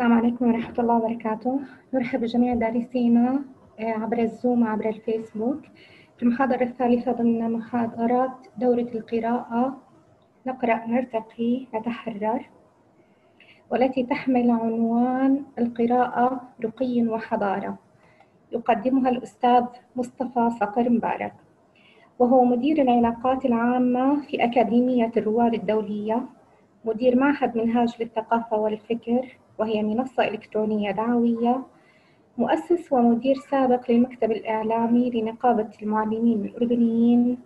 السلام عليكم ورحمة الله وبركاته نرحب بجميع دارسينا آه، عبر الزوم عبر الفيسبوك في المحاضرة الثالثة ضمن محاضرات دورة القراءة نقرأ نرتقي نتحرر والتي تحمل عنوان القراءة رقي وحضارة يقدمها الأستاذ مصطفى صقر مبارك وهو مدير العلاقات العامة في أكاديمية الرواد الدولية مدير معهد منهاج للثقافة والفكر وهي منصة إلكترونية دعوية مؤسس ومدير سابق للمكتب الإعلامي لنقابة المعلمين الأردنيين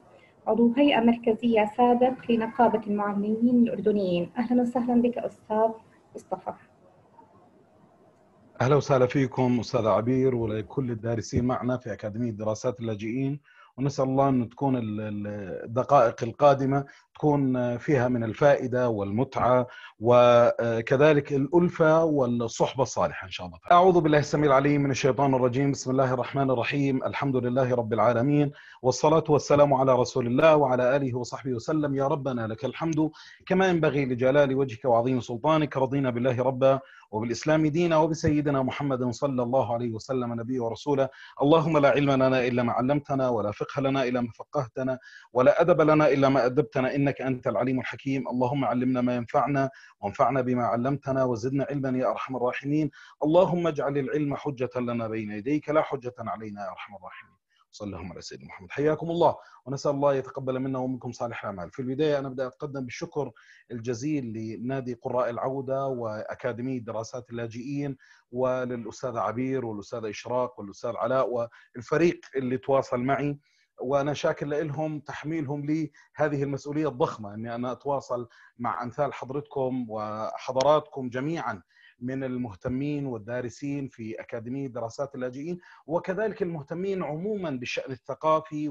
عضو هيئة مركزية سابق لنقابة المعلمين الأردنيين أهلا وسهلا بك أستاذ مصطفى أهلا وسهلا فيكم أستاذ عبير ولكل الدارسين معنا في أكاديمية دراسات اللاجئين ونسال الله انه تكون الدقائق القادمه تكون آه، فيها من الفائده والمتعه وكذلك الالفه والصحبه الصالحه ان شاء الله تعالى. اعوذ بالله السميع العليم من الشيطان الرجيم، بسم الله الرحمن الرحيم، الحمد لله رب العالمين والصلاه والسلام على رسول الله وعلى اله وصحبه وسلم، يا ربنا لك الحمد كما ينبغي لجلال وجهك وعظيم سلطانك، رضينا بالله ربا وبالإسلام دينا وبسيدنا محمد صلى الله عليه وسلم نبي ورسوله اللهم لا علم لنا إلا ما علمتنا ولا فقه لنا إلا ما فقهتنا ولا أدب لنا إلا ما أدبتنا إنك أنت العليم الحكيم اللهم علمنا ما ينفعنا وانفعنا بما علمتنا وزدنا علما يا أرحم الراحمين اللهم اجعل العلم حجة لنا بين يديك لا حجة علينا يا أرحم الراحمين صلى اللهم على سيدنا محمد حياكم الله ونسال الله يتقبل منا ومنكم صالح الاعمال في البدايه انا بدي اتقدم بالشكر الجزيل لنادي قراء العوده واكاديميه دراسات اللاجئين وللاستاذ عبير والاستاذ اشراق والاستاذ علاء والفريق اللي تواصل معي وانا شاكر لهم تحميلهم لي هذه المسؤوليه الضخمه اني انا اتواصل مع امثال حضرتكم وحضراتكم جميعا من المهتمين والدارسين في أكاديمية دراسات اللاجئين وكذلك المهتمين عموما بالشأن الثقافي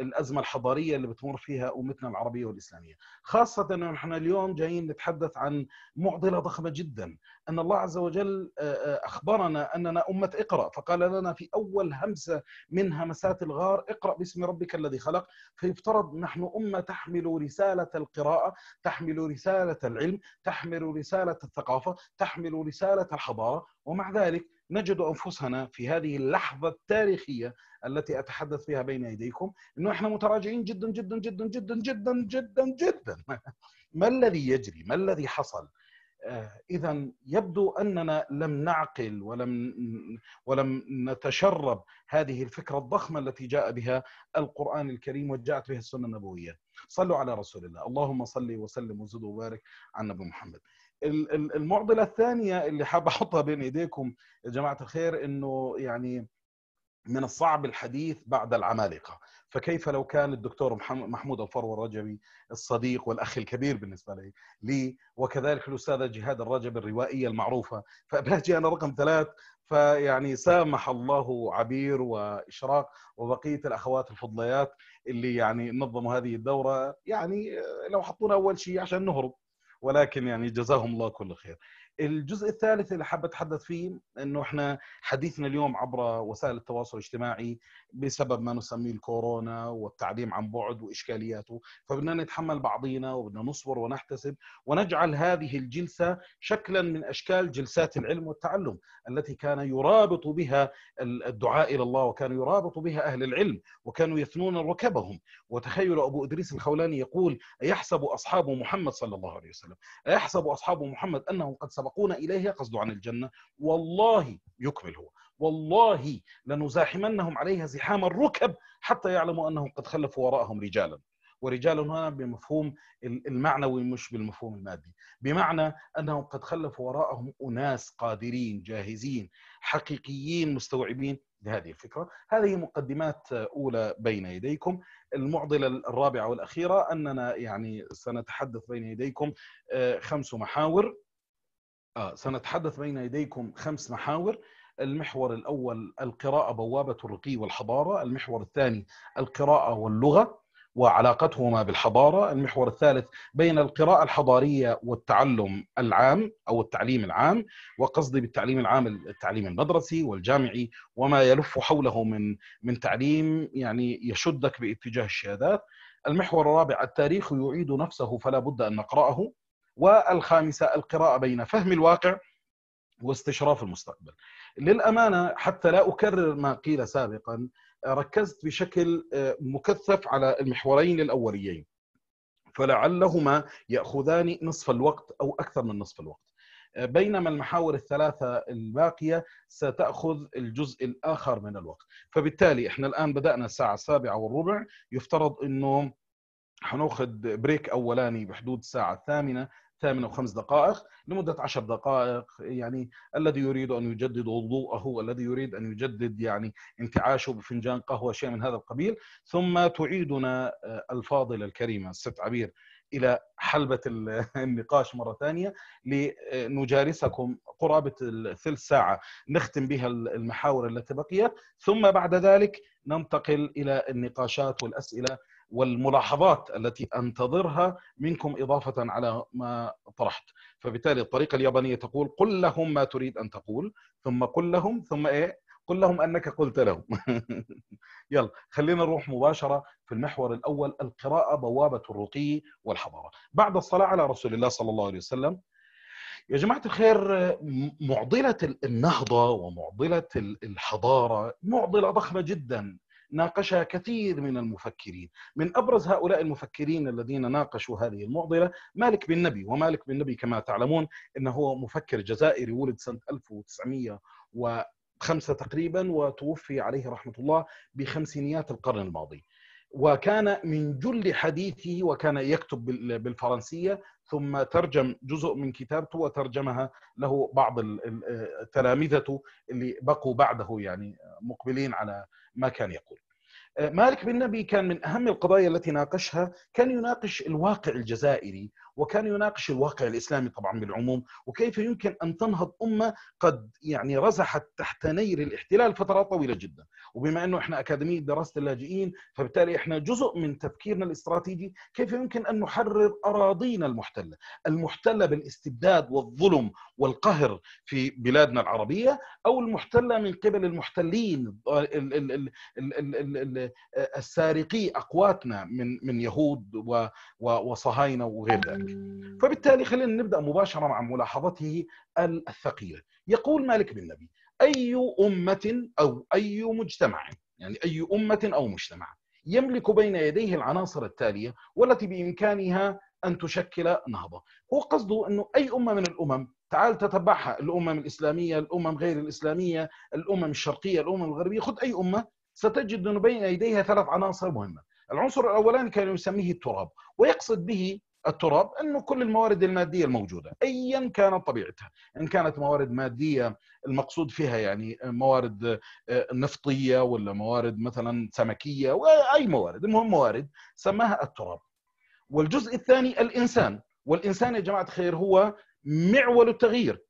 الازمه الحضاريه اللي بتمر فيها امتنا العربيه والاسلاميه، خاصه انه نحن اليوم جايين نتحدث عن معضله ضخمه جدا، ان الله عز وجل اخبرنا اننا امه اقرا، فقال لنا في اول همسه من همسات الغار اقرا باسم ربك الذي خلق، فيفترض نحن امه تحمل رساله القراءه، تحمل رساله العلم، تحمل رساله الثقافه، تحمل رساله الحضاره، ومع ذلك نجد انفسنا في هذه اللحظه التاريخيه التي اتحدث فيها بين ايديكم انه احنا متراجعين جدا جدا جدا جدا جدا جدا جدا ما الذي يجري؟ ما الذي حصل؟ آه، اذا يبدو اننا لم نعقل ولم ولم نتشرب هذه الفكره الضخمه التي جاء بها القران الكريم وجاءت بها السنه النبويه. صلوا على رسول الله، اللهم صل وسلم وزد وبارك على النبي محمد. المعضله الثانيه اللي حابب احطها بين ايديكم يا جماعه الخير انه يعني من الصعب الحديث بعد العمالقه فكيف لو كان الدكتور محمود الفرو الرجبي الصديق والاخ الكبير بالنسبه لي لي وكذلك الاستاذه جهاد الرجب الروائيه المعروفه فبهجي انا رقم ثلاث فيعني سامح الله عبير واشراق وبقيه الاخوات الفضليات اللي يعني نظموا هذه الدوره يعني لو حطونا اول شيء عشان نهرب ولكن يعني جزاهم الله كل خير الجزء الثالث اللي حاب اتحدث فيه انه احنا حديثنا اليوم عبر وسائل التواصل الاجتماعي بسبب ما نسميه الكورونا والتعليم عن بعد واشكالياته، فبدنا نتحمل بعضينا وبدنا نصبر ونحتسب ونجعل هذه الجلسه شكلا من اشكال جلسات العلم والتعلم التي كان يرابط بها الدعاء الى الله وكان يرابط بها اهل العلم وكانوا يثنون ركبهم وتخيل ابو ادريس الخولاني يقول ايحسب اصحاب محمد صلى الله عليه وسلم ايحسب اصحاب محمد انهم قد سبقونا إليها قصده عن الجنة والله يكمل هو والله لنزاحمنهم عليها زحام الركب حتى يعلموا أنهم قد خلفوا وراءهم رجالا ورجال هنا بمفهوم المعنوي مش بالمفهوم المادي بمعنى أنهم قد خلفوا وراءهم أناس قادرين جاهزين حقيقيين مستوعبين لهذه الفكرة هذه مقدمات أولى بين يديكم المعضلة الرابعة والأخيرة أننا يعني سنتحدث بين يديكم آه، خمس محاور آه سنتحدث بين يديكم خمس محاور المحور الأول القراءة بوابة الرقي والحضارة المحور الثاني القراءة واللغة وعلاقتهما بالحضارة المحور الثالث بين القراءة الحضارية والتعلم العام أو التعليم العام وقصدي بالتعليم العام التعليم المدرسي والجامعي وما يلف حوله من من تعليم يعني يشدك باتجاه الشهادات المحور الرابع التاريخ يعيد نفسه فلا بد أن نقرأه والخامسة القراءة بين فهم الواقع واستشراف المستقبل للأمانة حتى لا أكرر ما قيل سابقا ركزت بشكل آه، مكثف على المحورين الأوليين فلعلهما يأخذان نصف الوقت أو أكثر من نصف الوقت آه، بينما المحاور الثلاثة الباقية ستأخذ الجزء الآخر من الوقت فبالتالي إحنا الآن بدأنا الساعة السابعة والربع يفترض أنه حناخذ بريك اولاني بحدود الساعه الثامنه ثامن أو خمس دقائق لمدة عشر دقائق يعني الذي يريد أن يجدد وضوءه الذي يريد أن يجدد يعني انتعاشه بفنجان قهوة شيء من هذا القبيل ثم تعيدنا آه، الفاضلة الكريمة الست عبير الى حلبه النقاش مره ثانيه لنجارسكم قرابه الثلث ساعه نختم بها المحاور التي بقيت ثم بعد ذلك ننتقل الى النقاشات والاسئله والملاحظات التي انتظرها منكم اضافه على ما طرحت فبالتالي الطريقه اليابانيه تقول قل لهم ما تريد ان تقول ثم قل لهم ثم ايه قل لهم انك قلت لهم يلا خلينا نروح مباشره في المحور الاول القراءه بوابه الرقي والحضاره بعد الصلاه على رسول الله صلى الله عليه وسلم يا جماعة الخير معضلة النهضة ومعضلة الحضارة معضلة ضخمة جدا ناقشها كثير من المفكرين من أبرز هؤلاء المفكرين الذين ناقشوا هذه المعضلة مالك بن نبي ومالك بن نبي كما تعلمون أنه هو مفكر جزائري ولد سنة 1905 تقريبا وتوفي عليه رحمة الله بخمسينيات القرن الماضي وكان من جل حديثه وكان يكتب بالفرنسيه ثم ترجم جزء من كتابته وترجمها له بعض تلامذته اللي بقوا بعده يعني مقبلين على ما كان يقول. مالك بن نبي كان من اهم القضايا التي ناقشها كان يناقش الواقع الجزائري وكان يناقش الواقع الاسلامي طبعا بالعموم وكيف يمكن ان تنهض امه قد يعني رزحت تحت نير الاحتلال فترات طويله جدا وبما انه احنا اكاديميه دراسه اللاجئين فبالتالي احنا جزء من تفكيرنا الاستراتيجي كيف يمكن ان نحرر اراضينا المحتله المحتله بالاستبداد والظلم والقهر في بلادنا العربيه او المحتله من قبل المحتلين السارقي اقواتنا من من يهود وصهاينه وغير ذلك الخارجي فبالتالي خلينا نبدا مباشره مع ملاحظته الثقيله يقول مالك بن نبي اي امه او اي مجتمع يعني اي امه او مجتمع يملك بين يديه العناصر التاليه والتي بامكانها ان تشكل نهضه هو قصده انه اي امه من الامم تعال تتبعها الامم الاسلاميه الامم غير الاسلاميه الامم الشرقيه الامم الغربيه خذ اي امه ستجد انه بين يديها ثلاث عناصر مهمه العنصر الاولاني كان يسميه التراب ويقصد به التراب انه كل الموارد الماديه الموجوده ايا كانت طبيعتها ان كانت موارد ماديه المقصود فيها يعني موارد آه، نفطيه ولا موارد مثلا سمكيه واي موارد المهم موارد سماها التراب والجزء الثاني الانسان والانسان يا جماعه خير هو معول التغيير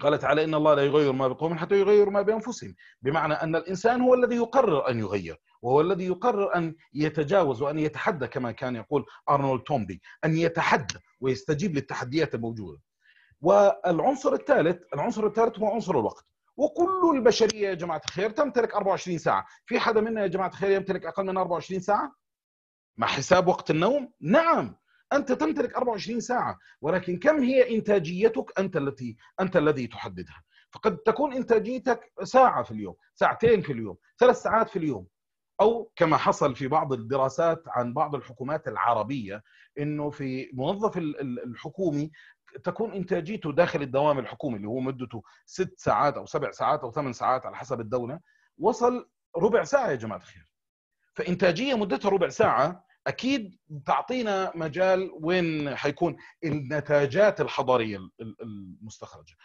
قال تعالى ان الله لا يغير ما بقوم حتى يغيروا ما بانفسهم بمعنى ان الانسان هو الذي يقرر ان يغير وهو الذي يقرر أن يتجاوز وأن يتحدى كما كان يقول أرنولد تومبي أن يتحدى ويستجيب للتحديات الموجودة والعنصر الثالث العنصر الثالث هو عنصر الوقت وكل البشريه يا جماعه الخير تمتلك 24 ساعه، في حدا منا يا جماعه الخير يمتلك اقل من 24 ساعه؟ مع حساب وقت النوم؟ نعم، انت تمتلك 24 ساعه، ولكن كم هي انتاجيتك انت التي انت الذي تحددها؟ فقد تكون انتاجيتك ساعه في اليوم، ساعتين في اليوم، ثلاث ساعات في اليوم، او كما حصل في بعض الدراسات عن بعض الحكومات العربيه انه في موظف الحكومي تكون انتاجيته داخل الدوام الحكومي اللي هو مدته ست ساعات او سبع ساعات او ثمان ساعات على حسب الدوله وصل ربع ساعه يا جماعه الخير فانتاجيه مدتها ربع ساعه اكيد تعطينا مجال وين حيكون النتاجات الحضاريه المستخرجه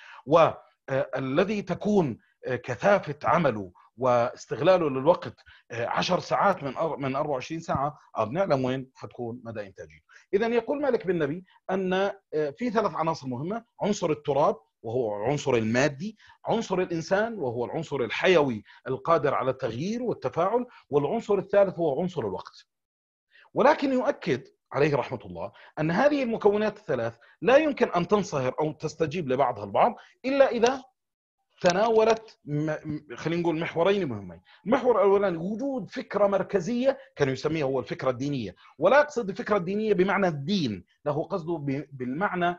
والذي آه، تكون كثافه عمله واستغلاله للوقت 10 آه، ساعات من من 24 ساعه بنعلم وين حتكون مدى انتاجيته. اذا يقول مالك بن نبي ان آه، في ثلاث عناصر مهمه عنصر التراب وهو العنصر المادي عنصر الإنسان وهو العنصر الحيوي القادر على التغيير والتفاعل والعنصر الثالث هو عنصر الوقت ولكن يؤكد عليه رحمة الله أن هذه المكونات الثلاث لا يمكن أن تنصهر أو تستجيب لبعضها البعض إلا إذا تناولت خلينا نقول محورين مهمين، المحور الاولاني وجود فكره مركزيه كان يسميها هو الفكره الدينيه، ولا اقصد الفكره الدينيه بمعنى الدين، له قصده بالمعنى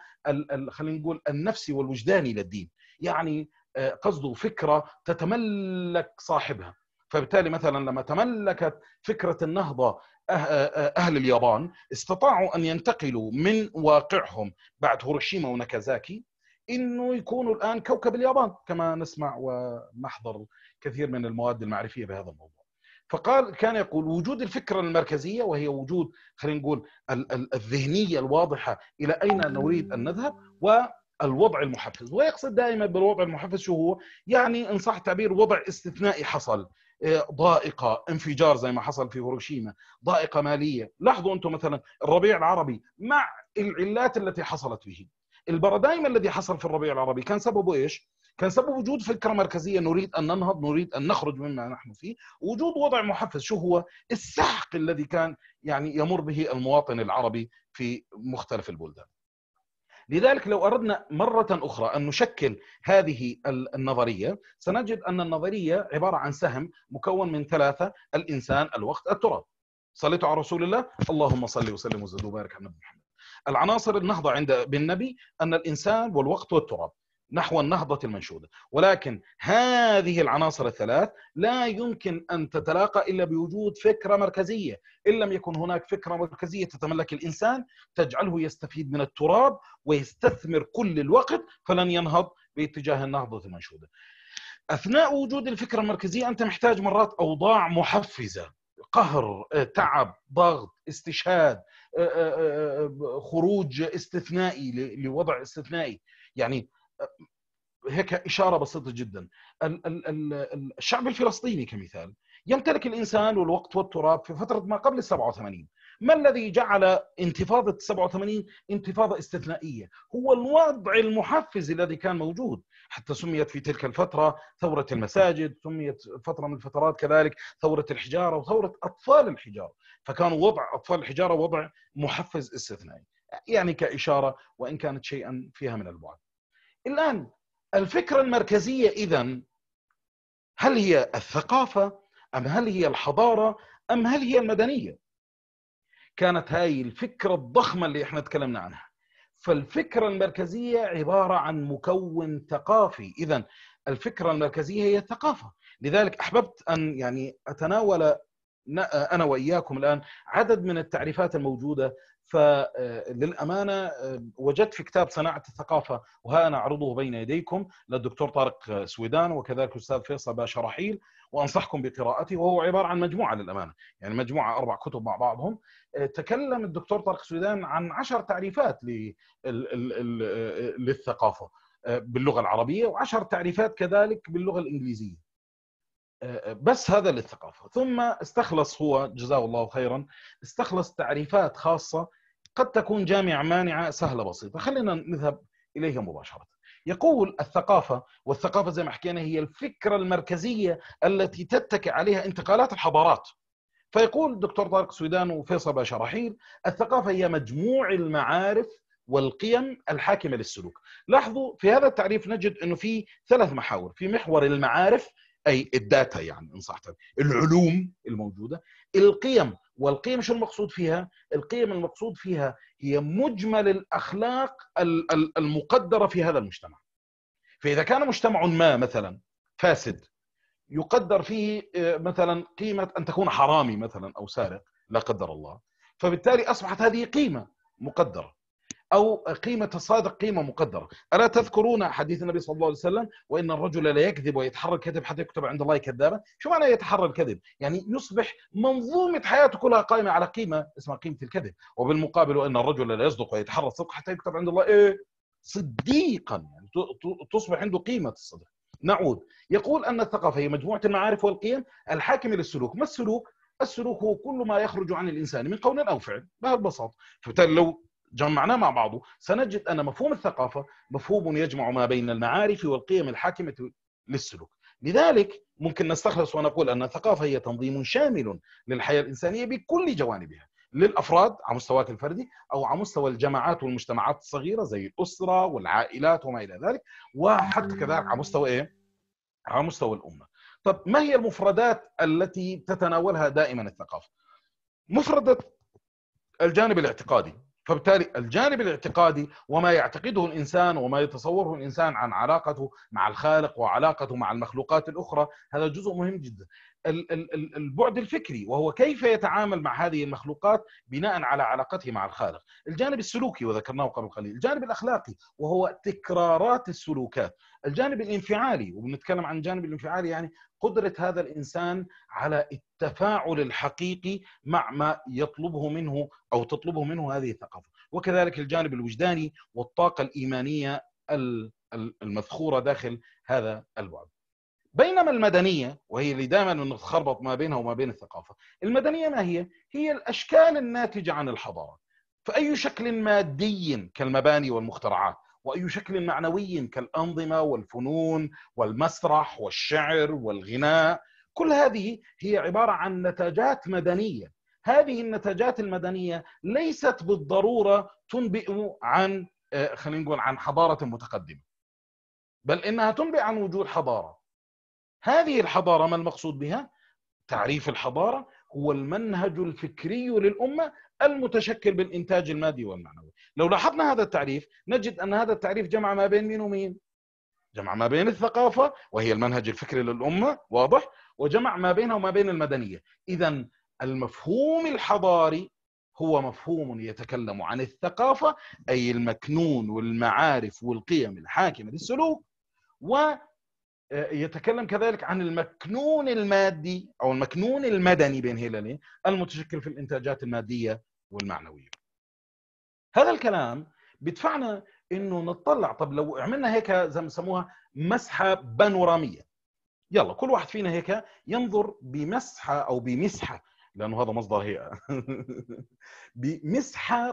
خلينا نقول النفسي والوجداني للدين، يعني آه، قصده فكره تتملك صاحبها، فبالتالي مثلا لما تملكت فكره النهضه أه- أه- اهل اليابان استطاعوا ان ينتقلوا من واقعهم بعد هيروشيما وناكازاكي انه يكونوا الان كوكب اليابان كما نسمع ونحضر كثير من المواد المعرفيه بهذا الموضوع. فقال كان يقول وجود الفكره المركزيه وهي وجود خلينا نقول الذهنيه الواضحه الى اين نريد ان نذهب والوضع المحفز ويقصد دائما بالوضع المحفز شو هو؟ يعني ان صح التعبير وضع استثنائي حصل إيه، ضائقة انفجار زي ما حصل في هيروشيما ضائقة مالية لاحظوا أنتم مثلا الربيع العربي مع العلات التي حصلت به البارادايم الذي حصل في الربيع العربي كان سببه ايش؟ كان سبب وجود فكره مركزيه نريد ان ننهض نريد ان نخرج مما نحن فيه وجود وضع محفز شو هو السحق الذي كان يعني يمر به المواطن العربي في مختلف البلدان لذلك لو اردنا مره اخرى ان نشكل هذه النظريه سنجد ان النظريه عباره عن سهم مكون من ثلاثه الانسان الوقت التراب صليت على رسول الله اللهم صل وسلم وزد وبارك على محمد العناصر النهضة عند بالنبي أن الإنسان والوقت والتراب نحو النهضة المنشودة ولكن هذه العناصر الثلاث لا يمكن أن تتلاقى إلا بوجود فكرة مركزية إن لم يكن هناك فكرة مركزية تتملك الإنسان تجعله يستفيد من التراب ويستثمر كل الوقت فلن ينهض باتجاه النهضة المنشودة أثناء وجود الفكرة المركزية أنت محتاج مرات أوضاع محفزة قهر تعب ضغط استشهاد آه، آه، آه، خروج استثنائي لوضع استثنائي يعني هيك إشارة بسيطة جدا الشعب الفلسطيني كمثال يمتلك الإنسان والوقت والتراب في فترة ما قبل 87 ما الذي جعل انتفاضة 87 انتفاضة استثنائية هو الوضع المحفز الذي كان موجود حتى سميت في تلك الفترة ثورة المساجد سميت فترة من الفترات كذلك ثورة الحجارة وثورة أطفال الحجارة فكان وضع أطفال الحجارة وضع محفز استثنائي يعني كإشارة وإن كانت شيئا فيها من البعد الآن الفكرة المركزية إذا هل هي الثقافة أم هل هي الحضارة أم هل هي المدنية كانت هاي الفكرة الضخمة اللي احنا تكلمنا عنها فالفكرة المركزية عبارة عن مكون ثقافي إذا الفكرة المركزية هي الثقافة لذلك أحببت أن يعني أتناول أنا وإياكم الآن عدد من التعريفات الموجودة فللأمانة وجدت في كتاب صناعة الثقافة وها أنا أعرضه بين يديكم للدكتور طارق سويدان وكذلك الأستاذ فيصل باشا رحيل وانصحكم بقراءته وهو عباره عن مجموعه للامانه يعني مجموعه اربع كتب مع بعضهم آه، تكلم الدكتور طارق السودان عن عشر تعريفات للثقافه آه، باللغه العربيه وعشر تعريفات كذلك باللغه الانجليزيه آه، بس هذا للثقافه ثم استخلص هو جزاه الله خيرا استخلص تعريفات خاصه قد تكون جامعه مانعه سهله بسيطه خلينا نذهب اليها مباشره يقول الثقافة والثقافة زي ما حكينا هي الفكرة المركزية التي تتكئ عليها انتقالات الحضارات فيقول دكتور طارق سويدان وفيصل باشا رحيل الثقافة هي مجموع المعارف والقيم الحاكمة للسلوك لاحظوا في هذا التعريف نجد أنه في ثلاث محاور في محور المعارف أي الداتا يعني إن صح العلوم الموجودة القيم والقيم شو المقصود فيها؟ القيم المقصود فيها هي مجمل الاخلاق المقدره في هذا المجتمع. فاذا كان مجتمع ما مثلا فاسد يقدر فيه آه، مثلا قيمه ان تكون حرامي مثلا او سارق لا قدر الله، فبالتالي اصبحت هذه قيمه مقدره. او قيمه الصادق قيمه مقدره الا تذكرون حديث النبي صلى الله عليه وسلم وان الرجل لا يكذب ويتحرى الكذب حتى يكتب عند الله كذابا شو معنى يتحرى الكذب يعني يصبح منظومه حياته كلها قائمه على قيمه اسمها قيمه الكذب وبالمقابل وان الرجل لا يصدق ويتحرى الصدق حتى يكتب عند الله ايه صديقا يعني تصبح عنده قيمه الصدق نعود يقول ان الثقافه هي مجموعه المعارف والقيم الحاكمه للسلوك ما السلوك السلوك هو كل ما يخرج عن الانسان من قول او فعل بهالبساطه فبالتالي لو جمعناه مع بعضه سنجد أن مفهوم الثقافة مفهوم يجمع ما بين المعارف والقيم الحاكمة للسلوك لذلك ممكن نستخلص ونقول أن الثقافة هي تنظيم شامل للحياة الإنسانية بكل جوانبها للافراد على مستواك الفردي او على مستوى الجماعات والمجتمعات الصغيره زي الاسره والعائلات وما الى ذلك وحتى كذلك على مستوى ايه؟ على مستوى الامه. طب ما هي المفردات التي تتناولها دائما الثقافه؟ مفرده الجانب الاعتقادي فبالتالي الجانب الاعتقادي وما يعتقده الانسان وما يتصوره الانسان عن علاقته مع الخالق وعلاقته مع المخلوقات الاخرى هذا جزء مهم جدا البعد الفكري وهو كيف يتعامل مع هذه المخلوقات بناء على علاقته مع الخالق الجانب السلوكي وذكرناه قبل قليل الجانب الأخلاقي وهو تكرارات السلوكات الجانب الانفعالي وبنتكلم عن الجانب الانفعالي يعني قدرة هذا الإنسان على التفاعل الحقيقي مع ما يطلبه منه أو تطلبه منه هذه الثقافة وكذلك الجانب الوجداني والطاقة الإيمانية المذخورة داخل هذا البعد بينما المدنية وهي اللي دائما نتخربط ما بينها وما بين الثقافة المدنية ما هي؟ هي الأشكال الناتجة عن الحضارة فأي شكل مادي كالمباني والمخترعات واي شكل معنوي كالانظمه والفنون والمسرح والشعر والغناء كل هذه هي عباره عن نتاجات مدنيه هذه النتاجات المدنيه ليست بالضروره تنبئ عن آه، خلينا نقول عن حضاره متقدمه بل انها تنبئ عن وجود حضاره هذه الحضارة ما المقصود بها؟ تعريف الحضارة هو المنهج الفكري للأمة المتشكل بالإنتاج المادي والمعنوي لو لاحظنا هذا التعريف نجد أن هذا التعريف جمع ما بين مين ومين جمع ما بين الثقافة وهي المنهج الفكري للأمة واضح وجمع ما بينها وما بين المدنية إذا المفهوم الحضاري هو مفهوم يتكلم عن الثقافة أي المكنون والمعارف والقيم الحاكمة للسلوك آه، يتكلم كذلك عن المكنون المادي او المكنون المدني بين هلالين المتشكل في الانتاجات الماديه والمعنويه. هذا الكلام بيدفعنا انه نطلع طب لو عملنا هيك زي ما بسموها مسحه بانوراميه. يلا كل واحد فينا هيك ينظر بمسحه او بمسحه لانه هذا مصدر هي بمسحه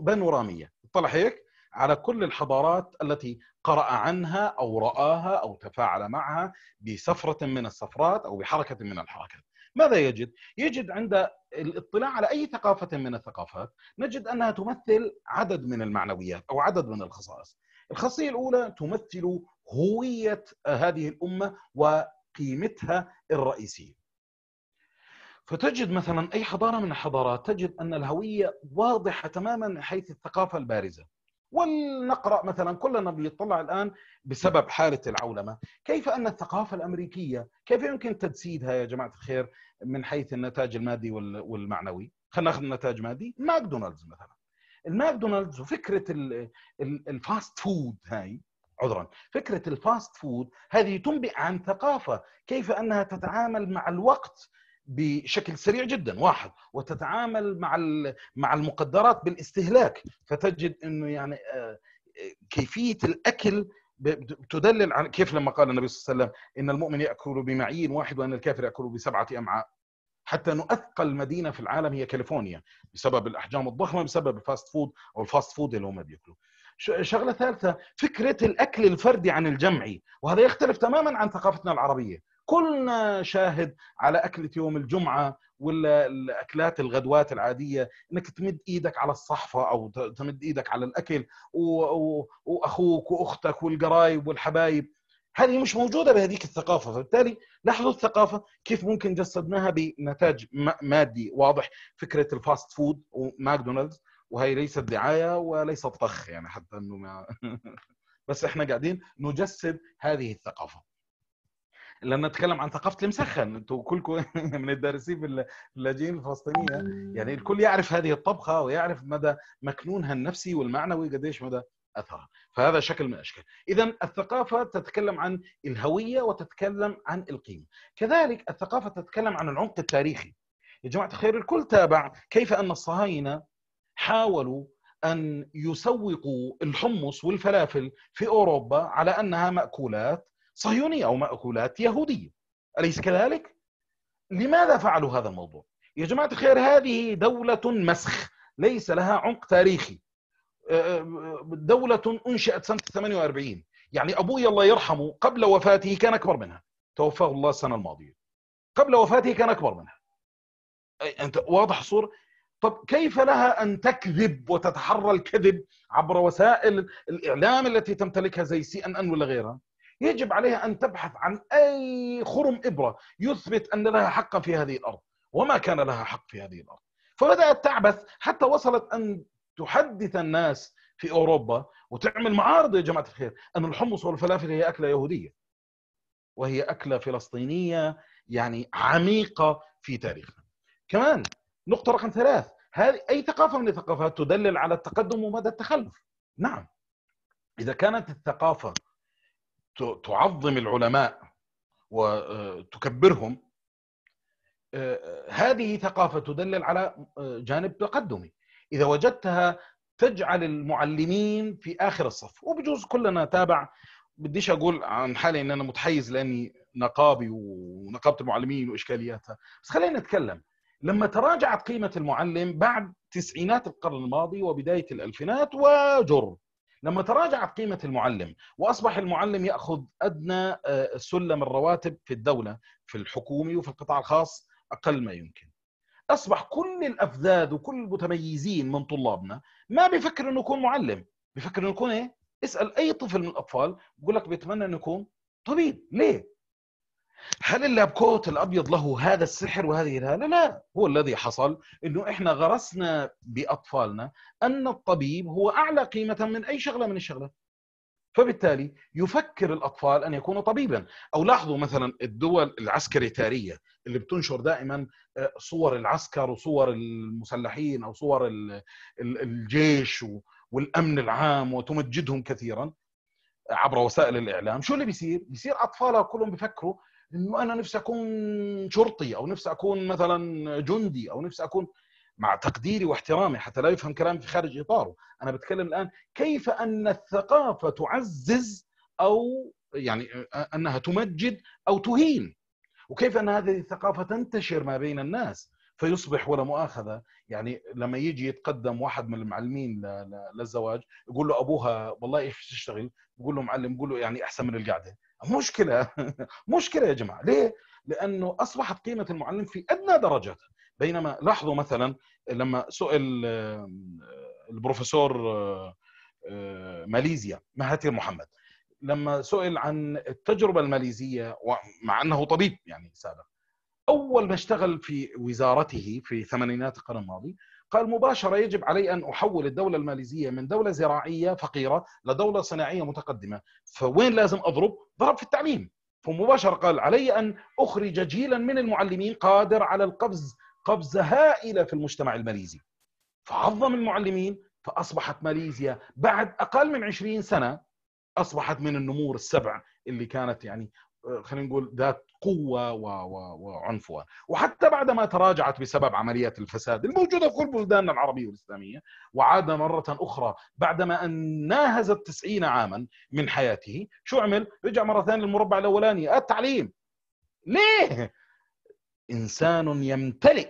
بانوراميه، طلع هيك على كل الحضارات التي قرأ عنها أو رآها أو تفاعل معها بسفرة من السفرات أو بحركة من الحركات ماذا يجد؟ يجد عند الاطلاع على أي ثقافة من الثقافات نجد أنها تمثل عدد من المعنويات أو عدد من الخصائص الخاصية الأولى تمثل هوية هذه الأمة وقيمتها الرئيسية فتجد مثلا اي حضاره من الحضارات تجد ان الهويه واضحه تماما من حيث الثقافه البارزه ونقرا مثلا كلنا بيطلع الان بسبب حاله العولمه، كيف ان الثقافه الامريكيه كيف يمكن تجسيدها يا جماعه الخير من حيث النتاج المادي والمعنوي؟ خلينا ناخذ النتاج المادي ماكدونالدز مثلا. الماكدونالدز وفكره الفاست فود هاي عذرا فكره الفاست فود هذه تنبئ عن ثقافه كيف انها تتعامل مع الوقت بشكل سريع جدا واحد وتتعامل مع مع المقدرات بالاستهلاك فتجد انه يعني آه، كيفيه الاكل تدلل على كيف لما قال النبي صلى الله عليه وسلم ان المؤمن ياكل بمعين واحد وان الكافر ياكل بسبعه امعاء حتى انه اثقل مدينه في العالم هي كاليفورنيا بسبب الاحجام الضخمه بسبب الفاست فود او الفاست فود اللي هم بياكلوه شغله ثالثه فكره الاكل الفردي عن الجمعي وهذا يختلف تماما عن ثقافتنا العربيه كلنا شاهد على أكلة يوم الجمعة ولا الأكلات الغدوات العادية إنك تمد إيدك على الصحفة أو تمد إيدك على الأكل وأخوك وأختك والقرايب والحبايب هذه مش موجودة بهذيك الثقافة فبالتالي لاحظوا الثقافة كيف ممكن جسدناها بنتاج مادي واضح فكرة الفاست فود وماكدونالدز وهي ليست دعاية وليست طخ يعني حتى أنه ما بس إحنا قاعدين نجسد هذه الثقافة لان نتكلم عن ثقافه المسخن انتوا كلكم من الدارسين في اللاجئين الفلسطينيين يعني الكل يعرف هذه الطبخه ويعرف مدى مكنونها النفسي والمعنوي قديش مدى اثرها فهذا شكل من الاشكال اذا الثقافه تتكلم عن الهويه وتتكلم عن القيمه كذلك الثقافه تتكلم عن العمق التاريخي يا جماعه الخير الكل تابع كيف ان الصهاينه حاولوا ان يسوقوا الحمص والفلافل في اوروبا على انها ماكولات صهيونية أو مأكولات يهودية أليس كذلك؟ لماذا فعلوا هذا الموضوع؟ يا جماعة الخير هذه دولة مسخ ليس لها عمق تاريخي أه، أه، دولة أنشأت سنة 48 يعني أبوي الله يرحمه قبل وفاته كان أكبر منها توفاه الله السنة الماضية قبل وفاته كان أكبر منها أنت واضح الصورة طب كيف لها أن تكذب وتتحرى الكذب عبر وسائل الإعلام التي تمتلكها زي سي أن أن ولا غيرها يجب عليها أن تبحث عن أي خرم إبرة يثبت أن لها حقا في هذه الأرض وما كان لها حق في هذه الأرض فبدأت تعبث حتى وصلت أن تحدث الناس في أوروبا وتعمل معارض يا جماعة الخير أن الحمص والفلافل هي أكلة يهودية وهي أكلة فلسطينية يعني عميقة في تاريخنا كمان نقطة رقم ثلاث هذه أي ثقافة من الثقافات تدلل على التقدم ومدى التخلف نعم إذا كانت الثقافة تعظم العلماء وتكبرهم آه، آه، هذه ثقافة تدلل على آه، جانب تقدمي إذا وجدتها تجعل المعلمين في آخر الصف وبجوز كلنا تابع بديش أقول عن حالي أن أنا متحيز لأني نقابي ونقابة المعلمين وإشكالياتها بس خلينا نتكلم لما تراجعت قيمة المعلم بعد تسعينات القرن الماضي وبداية الألفينات وجر لما تراجعت قيمة المعلم وأصبح المعلم يأخذ أدنى آه، سلم الرواتب في الدولة في الحكومي وفي القطاع الخاص أقل ما يمكن أصبح كل الأفذاذ وكل المتميزين من طلابنا ما بيفكر أنه يكون معلم بيفكر أنه يكون إيه؟ اسأل أي طفل من الأطفال يقول لك بيتمنى أنه يكون طبيب ليه؟ هل اللابكوت الابيض له هذا السحر وهذه الهاله؟ لا، هو الذي حصل انه احنا غرسنا باطفالنا ان الطبيب هو اعلى قيمه من اي شغله من الشغلات. فبالتالي يفكر الاطفال ان يكونوا طبيبا، او لاحظوا مثلا الدول العسكريتاريه اللي بتنشر دائما آه، صور العسكر وصور المسلحين او صور الجيش والامن العام وتمجدهم كثيرا عبر وسائل الاعلام، شو اللي بيصير؟ بيصير اطفالها كلهم بيفكروا انه انا نفسي اكون شرطي او نفسي اكون مثلا جندي او نفسي اكون مع تقديري واحترامي حتى لا يفهم كلامي في خارج اطاره، انا بتكلم الان كيف ان الثقافه تعزز او يعني انها تمجد او تهين وكيف ان هذه الثقافه تنتشر ما بين الناس فيصبح ولا مؤاخذه يعني لما يجي يتقدم واحد من المعلمين للزواج يقول له ابوها والله ايش تشتغل؟ يقول له معلم يقول له يعني احسن من القعده مشكله مشكله يا جماعه ليه؟ لانه اصبحت قيمه المعلم في ادنى درجاته بينما لاحظوا مثلا لما سئل البروفيسور ماليزيا مهاتير محمد لما سئل عن التجربه الماليزيه مع انه طبيب يعني سابق اول ما اشتغل في وزارته في ثمانينات القرن الماضي قال مباشرة يجب علي أن أحول الدولة الماليزية من دولة زراعية فقيرة لدولة صناعية متقدمة فوين لازم أضرب؟ ضرب في التعليم فمباشرة قال علي أن أخرج جيلا من المعلمين قادر على القفز قفزة هائلة في المجتمع الماليزي فعظم المعلمين فأصبحت ماليزيا بعد أقل من 20 سنة أصبحت من النمور السبع اللي كانت يعني آه، خلينا نقول ذات قوه و... و... وحتى بعد ما تراجعت بسبب عمليات الفساد الموجوده في كل بلداننا العربيه والاسلاميه وعاد مره اخرى بعدما ان ناهز التسعين عاما من حياته شو عمل؟ رجع مره ثانيه للمربع الاولاني آه، التعليم ليه؟ انسان يمتلئ